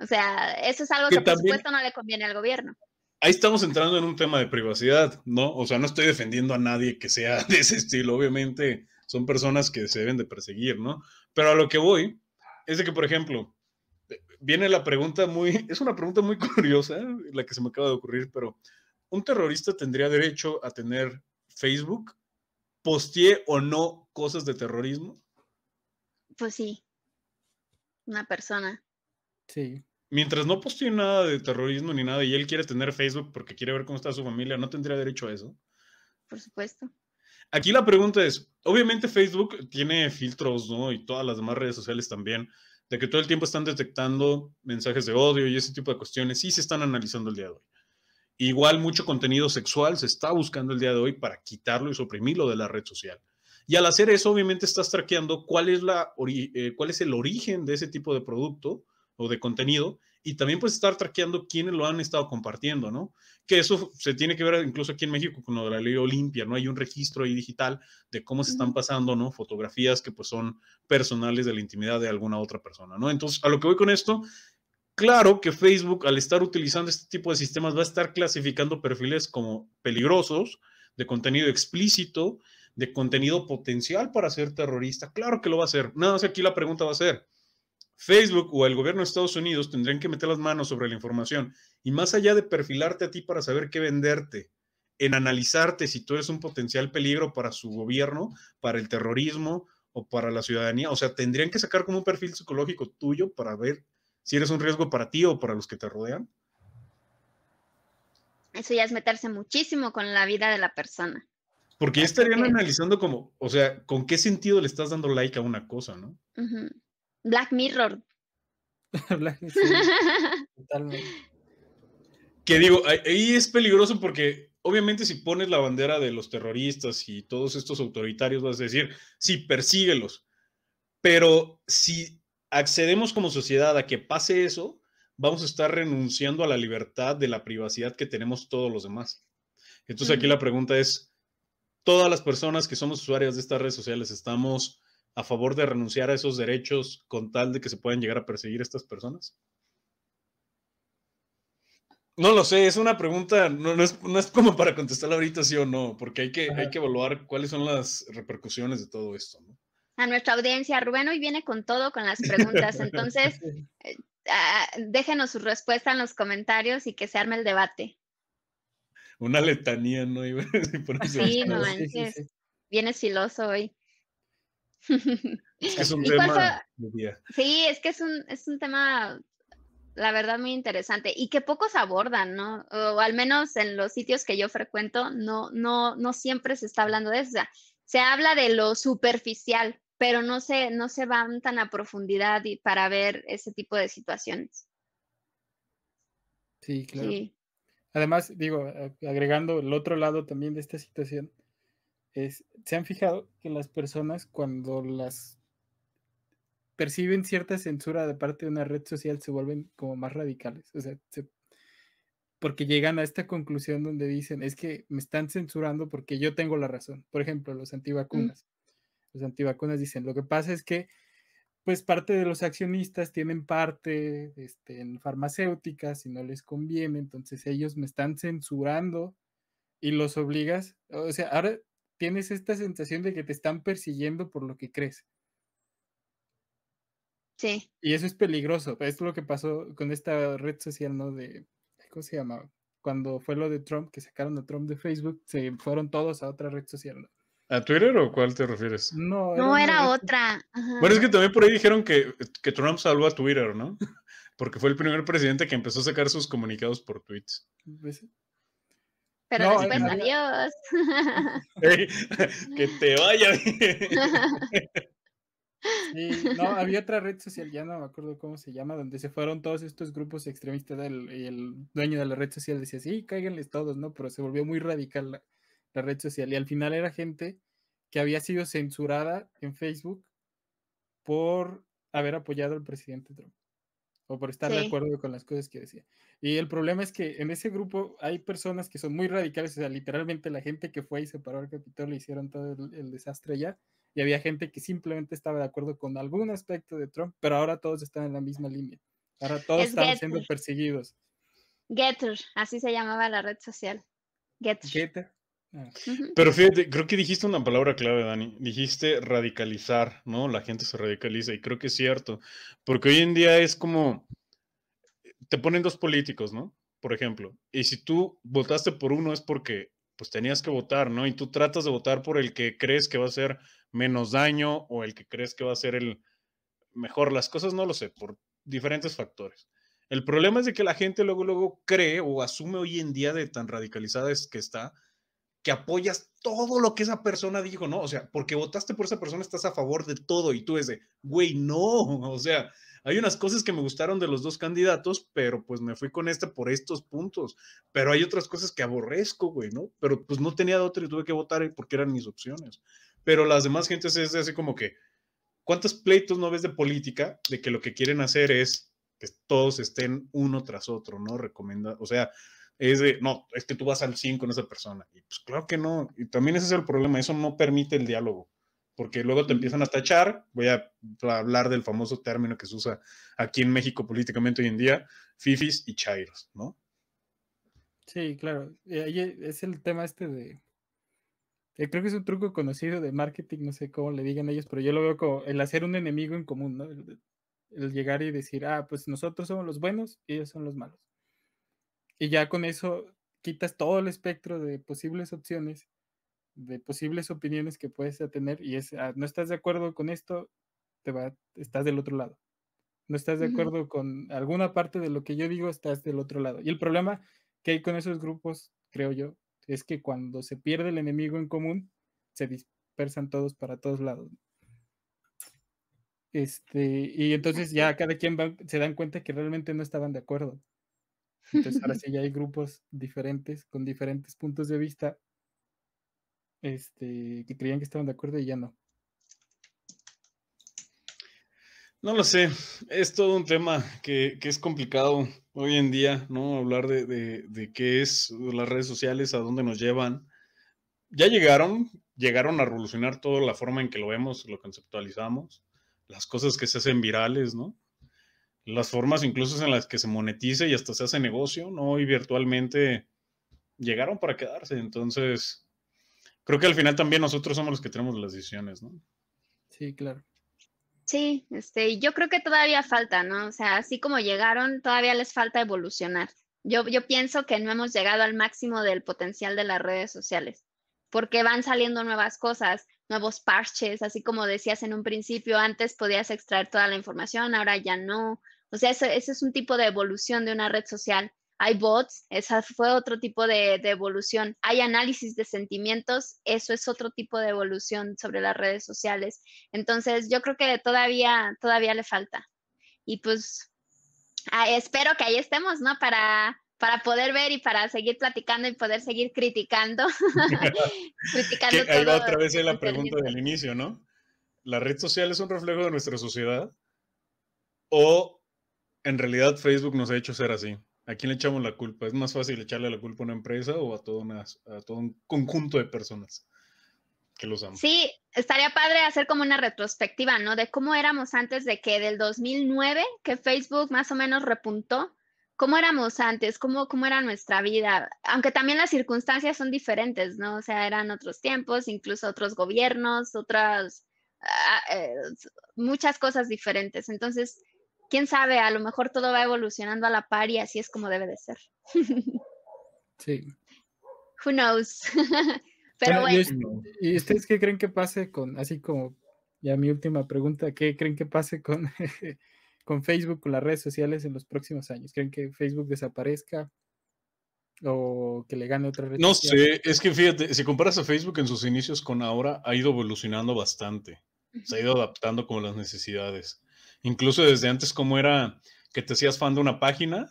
[SPEAKER 2] o sea, eso es algo que, por supuesto no le conviene al gobierno
[SPEAKER 1] ahí estamos entrando en un tema de privacidad, ¿no? O sea, no estoy defendiendo a nadie que sea [LAUGHS] de ese estilo, obviamente son personas que se deben de perseguir, ¿no? Pero a lo que voy es de que, por ejemplo, viene la pregunta muy, [LAUGHS] es una pregunta muy [LAUGHS] curiosa, la que se me acaba de ocurrir, pero ¿un terrorista tendría derecho a tener Facebook? ¿Postee o no cosas de terrorismo?
[SPEAKER 2] Pues sí, una persona.
[SPEAKER 1] Sí mientras no postee nada de terrorismo ni nada y él quiere tener Facebook porque quiere ver cómo está su familia, no tendría derecho a eso.
[SPEAKER 2] Por supuesto.
[SPEAKER 1] Aquí la pregunta es, obviamente Facebook tiene filtros, ¿no? Y todas las demás redes sociales también, de que todo el tiempo están detectando mensajes de odio y ese tipo de cuestiones, y se están analizando el día de hoy. Igual mucho contenido sexual se está buscando el día de hoy para quitarlo y suprimirlo de la red social. Y al hacer eso, obviamente estás traqueando cuál es, la, eh, cuál es el origen de ese tipo de producto o de contenido y también pues estar traqueando quiénes lo han estado compartiendo, ¿no? Que eso se tiene que ver incluso aquí en México con lo de la ley Olimpia, ¿no? Hay un registro ahí digital de cómo se están pasando, ¿no? Fotografías que pues son personales de la intimidad de alguna otra persona, ¿no? Entonces, a lo que voy con esto, claro que Facebook al estar utilizando este tipo de sistemas va a estar clasificando perfiles como peligrosos, de contenido explícito, de contenido potencial para ser terrorista, claro que lo va a hacer. Nada más aquí la pregunta va a ser, Facebook o el gobierno de Estados Unidos tendrían que meter las manos sobre la información. Y más allá de perfilarte a ti para saber qué venderte, en analizarte si tú eres un potencial peligro para su gobierno, para el terrorismo o para la ciudadanía, o sea, tendrían que sacar como un perfil psicológico tuyo para ver si eres un riesgo para ti o para los que te rodean.
[SPEAKER 2] Eso ya es meterse muchísimo con la vida de la persona.
[SPEAKER 1] Porque ya estarían analizando como, o sea, ¿con qué sentido le estás dando like a una cosa, no?
[SPEAKER 2] Black Mirror. [LAUGHS] Black, Mirror. [LAUGHS] totalmente.
[SPEAKER 1] Que digo, ahí es peligroso porque obviamente si pones la bandera de los terroristas y todos estos autoritarios vas a decir, sí, persíguelos. Pero si accedemos como sociedad a que pase eso, vamos a estar renunciando a la libertad de la privacidad que tenemos todos los demás. Entonces aquí la pregunta es, ¿todas las personas que somos usuarias de estas redes sociales estamos a favor de renunciar a esos derechos con tal de que se puedan llegar a perseguir a estas personas? No lo sé, es una pregunta, no, es, como para contestarla ahorita sí o no, porque hay que, evaluar cuáles son las repercusiones de todo esto.
[SPEAKER 2] A nuestra audiencia, Rubén hoy viene con todo con las preguntas, [LAUGHS] entonces eh, ah, déjenos su respuesta en los comentarios y que se arme el debate.
[SPEAKER 1] Una letanía, ¿no? [LAUGHS] sí, no manches.
[SPEAKER 2] Sí, filoso hoy. Es un tema. Sí, es que es un, es un tema, la verdad, muy interesante y que pocos abordan, ¿no? O al menos en los sitios que yo frecuento, no, no, no siempre se está hablando de eso. O sea, se habla de lo superficial, pero no se, no se van tan a profundidad para ver ese tipo de situaciones.
[SPEAKER 3] Sí, claro. Además, digo, agregando el otro lado también de esta situación, se han fijado que las personas cuando las perciben cierta censura de parte de una red social se vuelven como más radicales, o sea, porque llegan a esta conclusión donde dicen, es que me están censurando porque yo tengo la razón. Por ejemplo, los mm. antivacunas. Los antivacunas dicen, lo que pasa es que pues parte de los accionistas tienen parte este, en farmacéuticas y no les conviene, entonces ellos me están censurando y los obligas, o sea, ahora tienes esta sensación de que te están persiguiendo por lo que crees. Sí. Y eso es peligroso. Es lo que pasó con esta red social, ¿no? De, ¿cómo se llamaba? Cuando fue lo de Trump, que sacaron a Trump de Facebook, se fueron todos a otra red
[SPEAKER 1] social, ¿no? ¿A Twitter o cuál te refieres? No, era, no, era
[SPEAKER 2] otra. Bueno, es
[SPEAKER 1] que también por ahí dijeron que, Trump salvó a Twitter, ¿no? [LAUGHS] Porque fue el primer presidente que empezó a sacar sus comunicados por tweets. Pues, pero después,
[SPEAKER 2] adiós.
[SPEAKER 1] [LAUGHS] que te vaya
[SPEAKER 3] [LAUGHS] no, había otra red social, ya no me acuerdo cómo se llama, donde se fueron todos estos grupos extremistas del, y el dueño de la red social decía, sí, cáiganles todos, ¿no? Pero se volvió muy radical la, red social y al final era gente que había sido censurada en Facebook por haber apoyado al presidente Trump o por estar de acuerdo con las cosas que decía. Y el problema es que en ese grupo hay personas que son muy radicales, o sea, literalmente la gente que fue y se paró al Capitolio hicieron todo el, desastre allá, y había gente que simplemente estaba de acuerdo con algún aspecto de Trump, pero ahora todos están en la misma línea. Ahora todos están siendo perseguidos.
[SPEAKER 2] Getter, así se llamaba la red social.
[SPEAKER 1] Getter. Getter. Pero fíjate, creo que dijiste una palabra clave, Dani. Dijiste radicalizar, ¿no? La gente se radicaliza y creo que es cierto, porque hoy en día es como, te ponen dos políticos, ¿no? Por ejemplo, y si tú votaste por uno es porque pues tenías que votar, ¿no? Y tú tratas de votar por el que crees que va a hacer menos daño o el que crees que va a ser el mejor. Las cosas no lo sé, por diferentes factores. El problema es de que la gente luego, luego cree o asume hoy en día de tan radicalizada es que está, que apoyas todo lo que esa persona dijo, ¿no? O sea, porque votaste por esa persona, estás a favor de todo y tú es de, güey, no, o sea, hay unas cosas que me gustaron de los dos candidatos, pero pues me fui con esta por estos puntos, pero hay otras cosas que aborrezco, güey, ¿no? Pero pues no tenía de otra y tuve que votar eh, porque eran mis opciones. Pero las demás gentes es así como que, ¿cuántos pleitos no ves de política de que lo que quieren hacer es que todos estén uno tras otro, ¿no? Recomenda, o sea, es de, no, es que tú vas al cine con esa persona. Y pues claro que no. Y también ese es el problema, eso no permite el diálogo. Porque luego te empiezan a tachar, voy a hablar del famoso término que se usa aquí en México políticamente hoy en día, fifis y chairos, ¿no?
[SPEAKER 3] Sí, claro. Es el tema este de, eh, creo que es un truco conocido de marketing, no sé cómo le digan ellos, pero yo lo veo como el hacer un enemigo en común, ¿no? El, llegar y decir, ah, pues nosotros somos los buenos y ellos son los malos. Y ya con eso quitas todo el espectro de posibles opciones, de posibles opiniones que puedes tener y es, ah, no estás de acuerdo con esto, te va, estás del otro lado. No estás de acuerdo con alguna parte de lo que yo digo, estás del otro lado. Y el problema que hay con esos grupos, creo yo, es que cuando se pierde el enemigo en común, se dispersan todos para todos lados. Este, y entonces ya cada quien se dan cuenta que realmente no estaban de acuerdo. Entonces ahora [LAUGHS] sí ya hay grupos diferentes, con diferentes puntos de vista, este, que creían que estaban de acuerdo y ya no.
[SPEAKER 1] No lo sé, es todo un tema que, es complicado hoy en día, ¿no? Hablar de, qué es las redes sociales, a dónde nos llevan. Ya llegaron, llegaron a revolucionar toda la forma en que lo vemos, lo conceptualizamos, las cosas que se hacen virales, ¿no? las formas incluso en las que se monetiza y hasta se hace negocio, ¿no? Y virtualmente llegaron para quedarse. Entonces, creo que al final también nosotros somos los que tenemos las decisiones, ¿no? Sí, claro.
[SPEAKER 2] Sí, este, yo creo que todavía falta, ¿no? O sea, así como llegaron, todavía les falta evolucionar. Yo, yo pienso que no hemos llegado al máximo del potencial de las redes sociales, porque van saliendo nuevas cosas, nuevos parches, así como decías en un principio, antes podías extraer toda la información, ahora ya no, o sea, ese, es un tipo de evolución de una red social. Hay bots, esa fue otro tipo de, evolución. Hay análisis de sentimientos, eso es otro tipo de evolución sobre las redes sociales. Entonces, yo creo que todavía, todavía le falta. Y pues, ah, espero que ahí estemos, ¿no? Para, para poder ver y para seguir platicando y poder seguir criticando. [LAUGHS] criticando ahí otra vez la este pregunta del
[SPEAKER 1] inicio, ¿no? ¿La red social es un reflejo de nuestra sociedad? ¿O en realidad Facebook nos ha hecho ser así. ¿A quién le echamos la culpa? ¿Es más fácil echarle la culpa a una empresa o a todo, todo un conjunto de personas que los aman?
[SPEAKER 2] Sí, estaría padre hacer como una retrospectiva, ¿no? De cómo éramos antes de que del 2009, que Facebook más o menos repuntó, cómo éramos antes, cómo, cómo era nuestra vida, aunque también las circunstancias son diferentes, ¿no? O sea, eran otros tiempos, incluso otros gobiernos, otras, ah, eh, muchas cosas diferentes. Entonces, quién sabe, a lo mejor todo va evolucionando a la par y así es como debe de ser. sí. Who knows? [LAUGHS] Pero bueno.
[SPEAKER 3] ¿Y ustedes qué creen que pase con, así como ya mi última pregunta, qué creen que pase con, [LAUGHS] con Facebook, con las redes sociales en los próximos años? ¿Creen que Facebook desaparezca? o que le gane otra red. No sé,
[SPEAKER 1] es que fíjate, si comparas a Facebook en sus inicios con ahora, ha ido evolucionando bastante, se ha ido adaptando con las necesidades incluso desde antes cómo era que te hacías fan de una página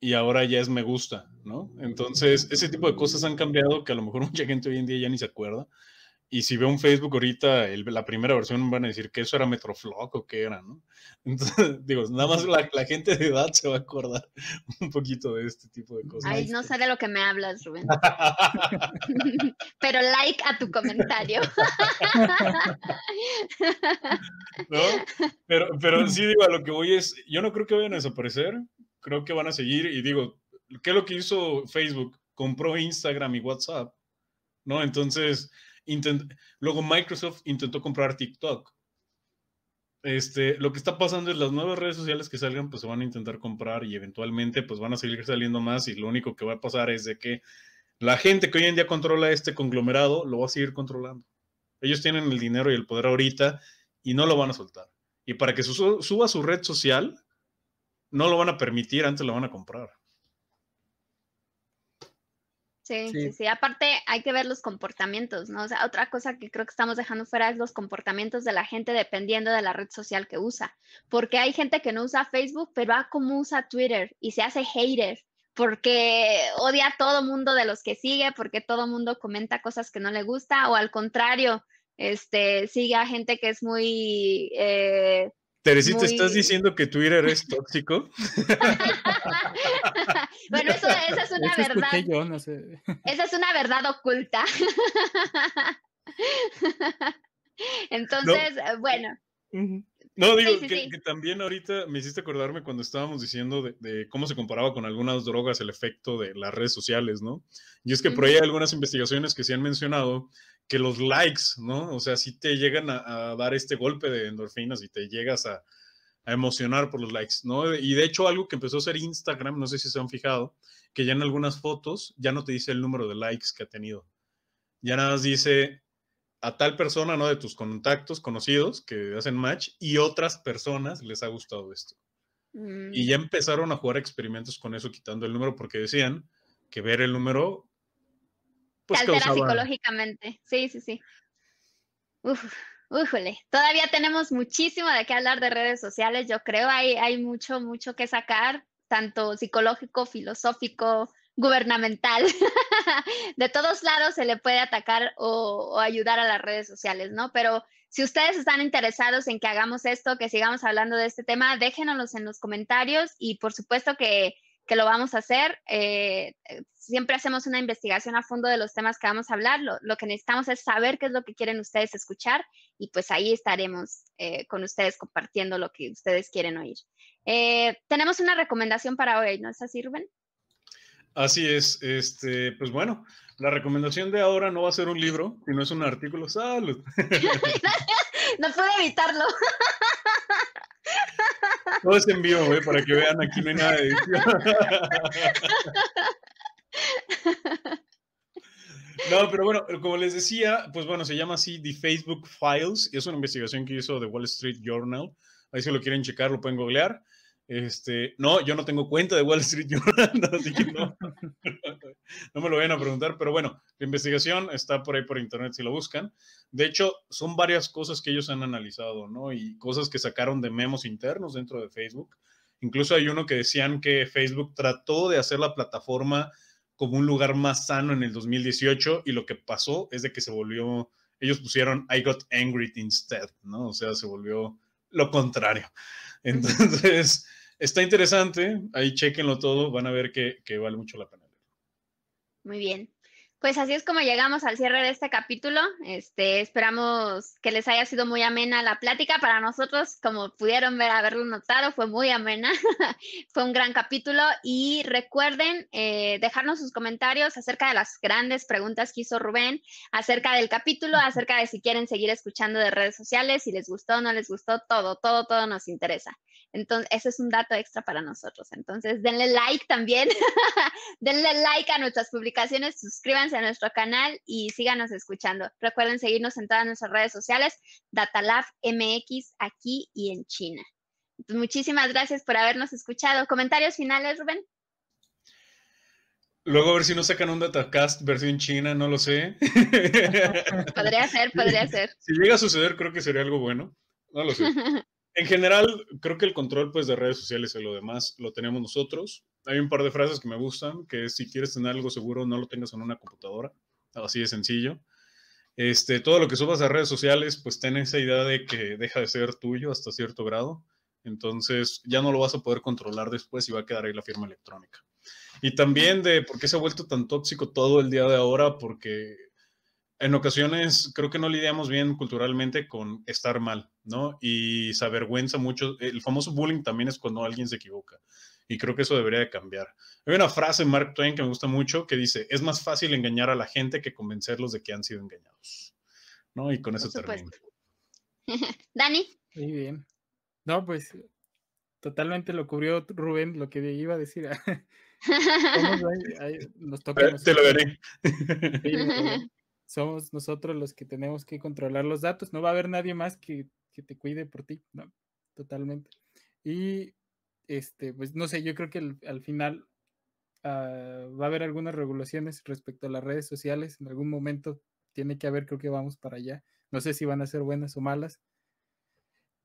[SPEAKER 1] y ahora ya es me gusta, ¿no? Entonces, ese tipo de cosas han cambiado que a lo mejor [LAUGHS] mucha gente hoy en día ya ni se acuerda. Y si veo un Facebook ahorita, la primera versión van a decir que eso era Metroflock o qué era, ¿no? [LAUGHS] Entonces, digo, nada más la, gente de edad se va a acordar [LAUGHS] un poquito de este tipo de cosas. Ay, no
[SPEAKER 2] sé de lo que me hablas, Rubén. [LAUGHS] Pero like a tu comentario.
[SPEAKER 1] ¿No? Pero, pero sí, digo, a lo que voy es, yo no creo que vayan a desaparecer, creo que van a seguir y digo, ¿qué es lo que hizo Facebook? Compró Instagram y WhatsApp, ¿no? Entonces Luego Microsoft intentó comprar TikTok. Este, lo que está pasando es las nuevas redes sociales que salgan, pues se van a intentar comprar y eventualmente pues van a seguir saliendo más y lo único que va a pasar es de que la gente que hoy en día controla este conglomerado lo va a seguir controlando. Ellos tienen el dinero y el poder ahorita y no lo van a soltar. Y para que suba su red social, no lo van a permitir, antes lo van a comprar.
[SPEAKER 2] Sí, sí, sí, Aparte hay que ver los comportamientos, ¿no? O sea, otra cosa que creo que estamos dejando fuera es los comportamientos de la gente dependiendo de la red social que usa. Porque hay gente que no usa Facebook, pero va ah, como usa Twitter y se hace hater porque odia a todo mundo de los que sigue, porque todo mundo comenta cosas que no le gusta o al contrario, este, sigue a gente que es muy... Eh, Teresita, ¿estás
[SPEAKER 1] diciendo que Twitter es tóxico?
[SPEAKER 2] [LAUGHS] bueno, eso, esa es una verdad. Esa es una verdad oculta. [LAUGHS] Entonces, bueno. No, digo que,
[SPEAKER 1] también ahorita me hiciste acordarme cuando estábamos diciendo de, cómo se comparaba con algunas drogas el efecto de las redes sociales, ¿no? Y es que por ahí hay algunas investigaciones que se han mencionado que los likes, ¿no? O sea, si te llegan a, dar este golpe de endorfinas y te llegas a, emocionar por los likes, ¿no? Y de hecho algo que empezó a hacer Instagram, no sé si se han fijado, que ya en algunas fotos ya no te dice el número de likes que ha tenido. Ya nada más dice a tal persona, ¿no? De tus contactos conocidos que hacen match y otras personas les ha gustado esto. Mm. Y ya empezaron a jugar experimentos con eso, quitando el número, porque decían que ver el número
[SPEAKER 2] se pues, altera psicológicamente. Sí, sí, sí. Uf, ujole. Todavía tenemos muchísimo de qué hablar de redes sociales, yo creo. Hay, hay mucho, mucho que sacar, tanto psicológico, filosófico, gubernamental. [LAUGHS] de todos lados se le puede atacar o, o, ayudar a las redes sociales, ¿no? Pero si ustedes están interesados en que hagamos esto, que sigamos hablando de este tema, déjenos en los comentarios y por supuesto que que lo vamos a hacer. Eh, eh, siempre hacemos una investigación a fondo de los temas que vamos a hablar. Lo, que necesitamos es saber qué es lo que quieren ustedes escuchar y pues ahí estaremos eh, con ustedes compartiendo lo que ustedes quieren oír. tenemos una recomendación para hoy, ¿no es así, Rubén?
[SPEAKER 1] Así es, este, pues bueno, la recomendación de ahora no va a ser un libro, sino es un artículo. Salud. [LAUGHS]
[SPEAKER 2] [LAUGHS] no puedo evitarlo. [LAUGHS]
[SPEAKER 1] Todo es en vivo, güey, para que vean, aquí no hay nada de edición. No, pero bueno, como les decía, pues bueno, se llama así The Facebook Files. Es una investigación que hizo The Wall Street Journal. Ahí si lo quieren checar, lo pueden googlear. Este, no, yo no tengo cuenta de Wall Street Journal, [LAUGHS] así [LAUGHS] no, me lo vayan a preguntar, pero bueno, la investigación está por ahí por internet si lo buscan. De hecho, son varias cosas que ellos han analizado, ¿no? Y cosas que sacaron de memos internos dentro de Facebook. Incluso hay uno que decían que Facebook trató de hacer la plataforma como un lugar más sano en el 2018 y lo que pasó es de que se volvió, ellos pusieron I got angry instead, ¿no? O sea, se volvió lo contrario. Entonces, [LAUGHS] está interesante, ahí chequenlo todo, van a ver que, vale mucho la pena.
[SPEAKER 2] Muy bien. Pues así es como llegamos al cierre de este capítulo. Este, esperamos que les haya sido muy amena la plática. Para nosotros, como pudieron ver, haberlo notado, fue muy amena. [LAUGHS] fue un gran capítulo. Y recuerden eh, dejarnos sus comentarios acerca de las grandes preguntas que hizo Rubén, acerca del capítulo, acerca de si quieren seguir escuchando de redes sociales, si les gustó o no les gustó, todo, todo, todo nos interesa. Entonces, ese es un dato extra para nosotros. Entonces, denle like también. [LAUGHS] denle like a nuestras publicaciones, suscríbanse a nuestro canal y síganos escuchando. Recuerden seguirnos en todas nuestras redes sociales, Datalab MX aquí y en China. Entonces, pues muchísimas gracias por habernos escuchado. ¿Comentarios finales, Rubén?
[SPEAKER 1] Luego a ver si nos sacan un datacast versión china, no lo sé.
[SPEAKER 2] [LAUGHS] podría ser, podría ser.
[SPEAKER 1] [LAUGHS] Si llega a suceder, creo que sería algo bueno. No lo sé. [LAUGHS] En general, creo que el control pues, de redes sociales y lo demás lo tenemos nosotros hay un par de frases que me gustan, que es, si quieres tener algo seguro, no lo tengas en una computadora, así de sencillo. Este, todo lo que subas a redes sociales, pues ten esa idea de que deja de ser tuyo hasta cierto grado. Entonces ya no lo vas a poder controlar después y va a quedar ahí la firma electrónica. Y también de por qué se ha vuelto tan tóxico todo el día de ahora, porque en ocasiones creo que no lidiamos bien culturalmente con estar mal, ¿no? Y se avergüenza mucho. El famoso bullying también es cuando alguien se equivoca y creo que eso debería de cambiar. Hay una frase de Mark Twain que me gusta mucho que dice, es más fácil engañar a la gente que convencerlos de que han sido engañados. ¿No? Y con eso termino.
[SPEAKER 2] [LAUGHS] Dani. Muy bien.
[SPEAKER 1] No,
[SPEAKER 3] pues totalmente lo cubrió Rubén lo que iba a decir.
[SPEAKER 2] [LAUGHS]
[SPEAKER 3] ahí, nos [LAUGHS] toca te lo veré. somos nosotros los que tenemos que controlar los datos. No va a haber nadie más que, que te cuide por ti, ¿no? Totalmente. Y este, pues no sé, yo creo que al final ah, va a haber algunas regulaciones respecto a las redes sociales. En algún momento tiene que haber, creo que vamos para allá. No sé si van a ser buenas o malas,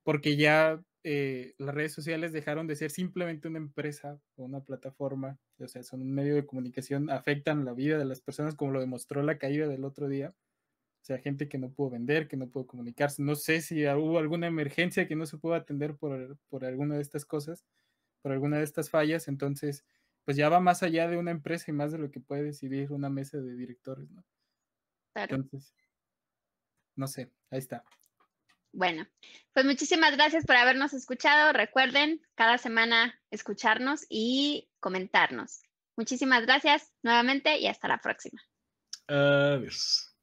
[SPEAKER 3] porque ya eh, las redes sociales dejaron de ser simplemente una empresa o una plataforma, o sea, son un medio de comunicación, afectan la vida de las personas, como lo demostró la caída del otro día. O sea, gente que no pudo vender, que no pudo comunicarse. No sé si hubo alguna emergencia que no se pudo atender por alguna de estas cosas por alguna de estas fallas, entonces pues ya va más allá de una empresa y más de lo que puede decidir una mesa de directores, ¿no?
[SPEAKER 2] Entonces, no
[SPEAKER 3] sé, ahí está.
[SPEAKER 2] Bueno, pues muchísimas gracias por habernos escuchado. Recuerden cada semana escucharnos y comentarnos. Muchísimas gracias nuevamente y hasta la próxima.
[SPEAKER 1] Adiós.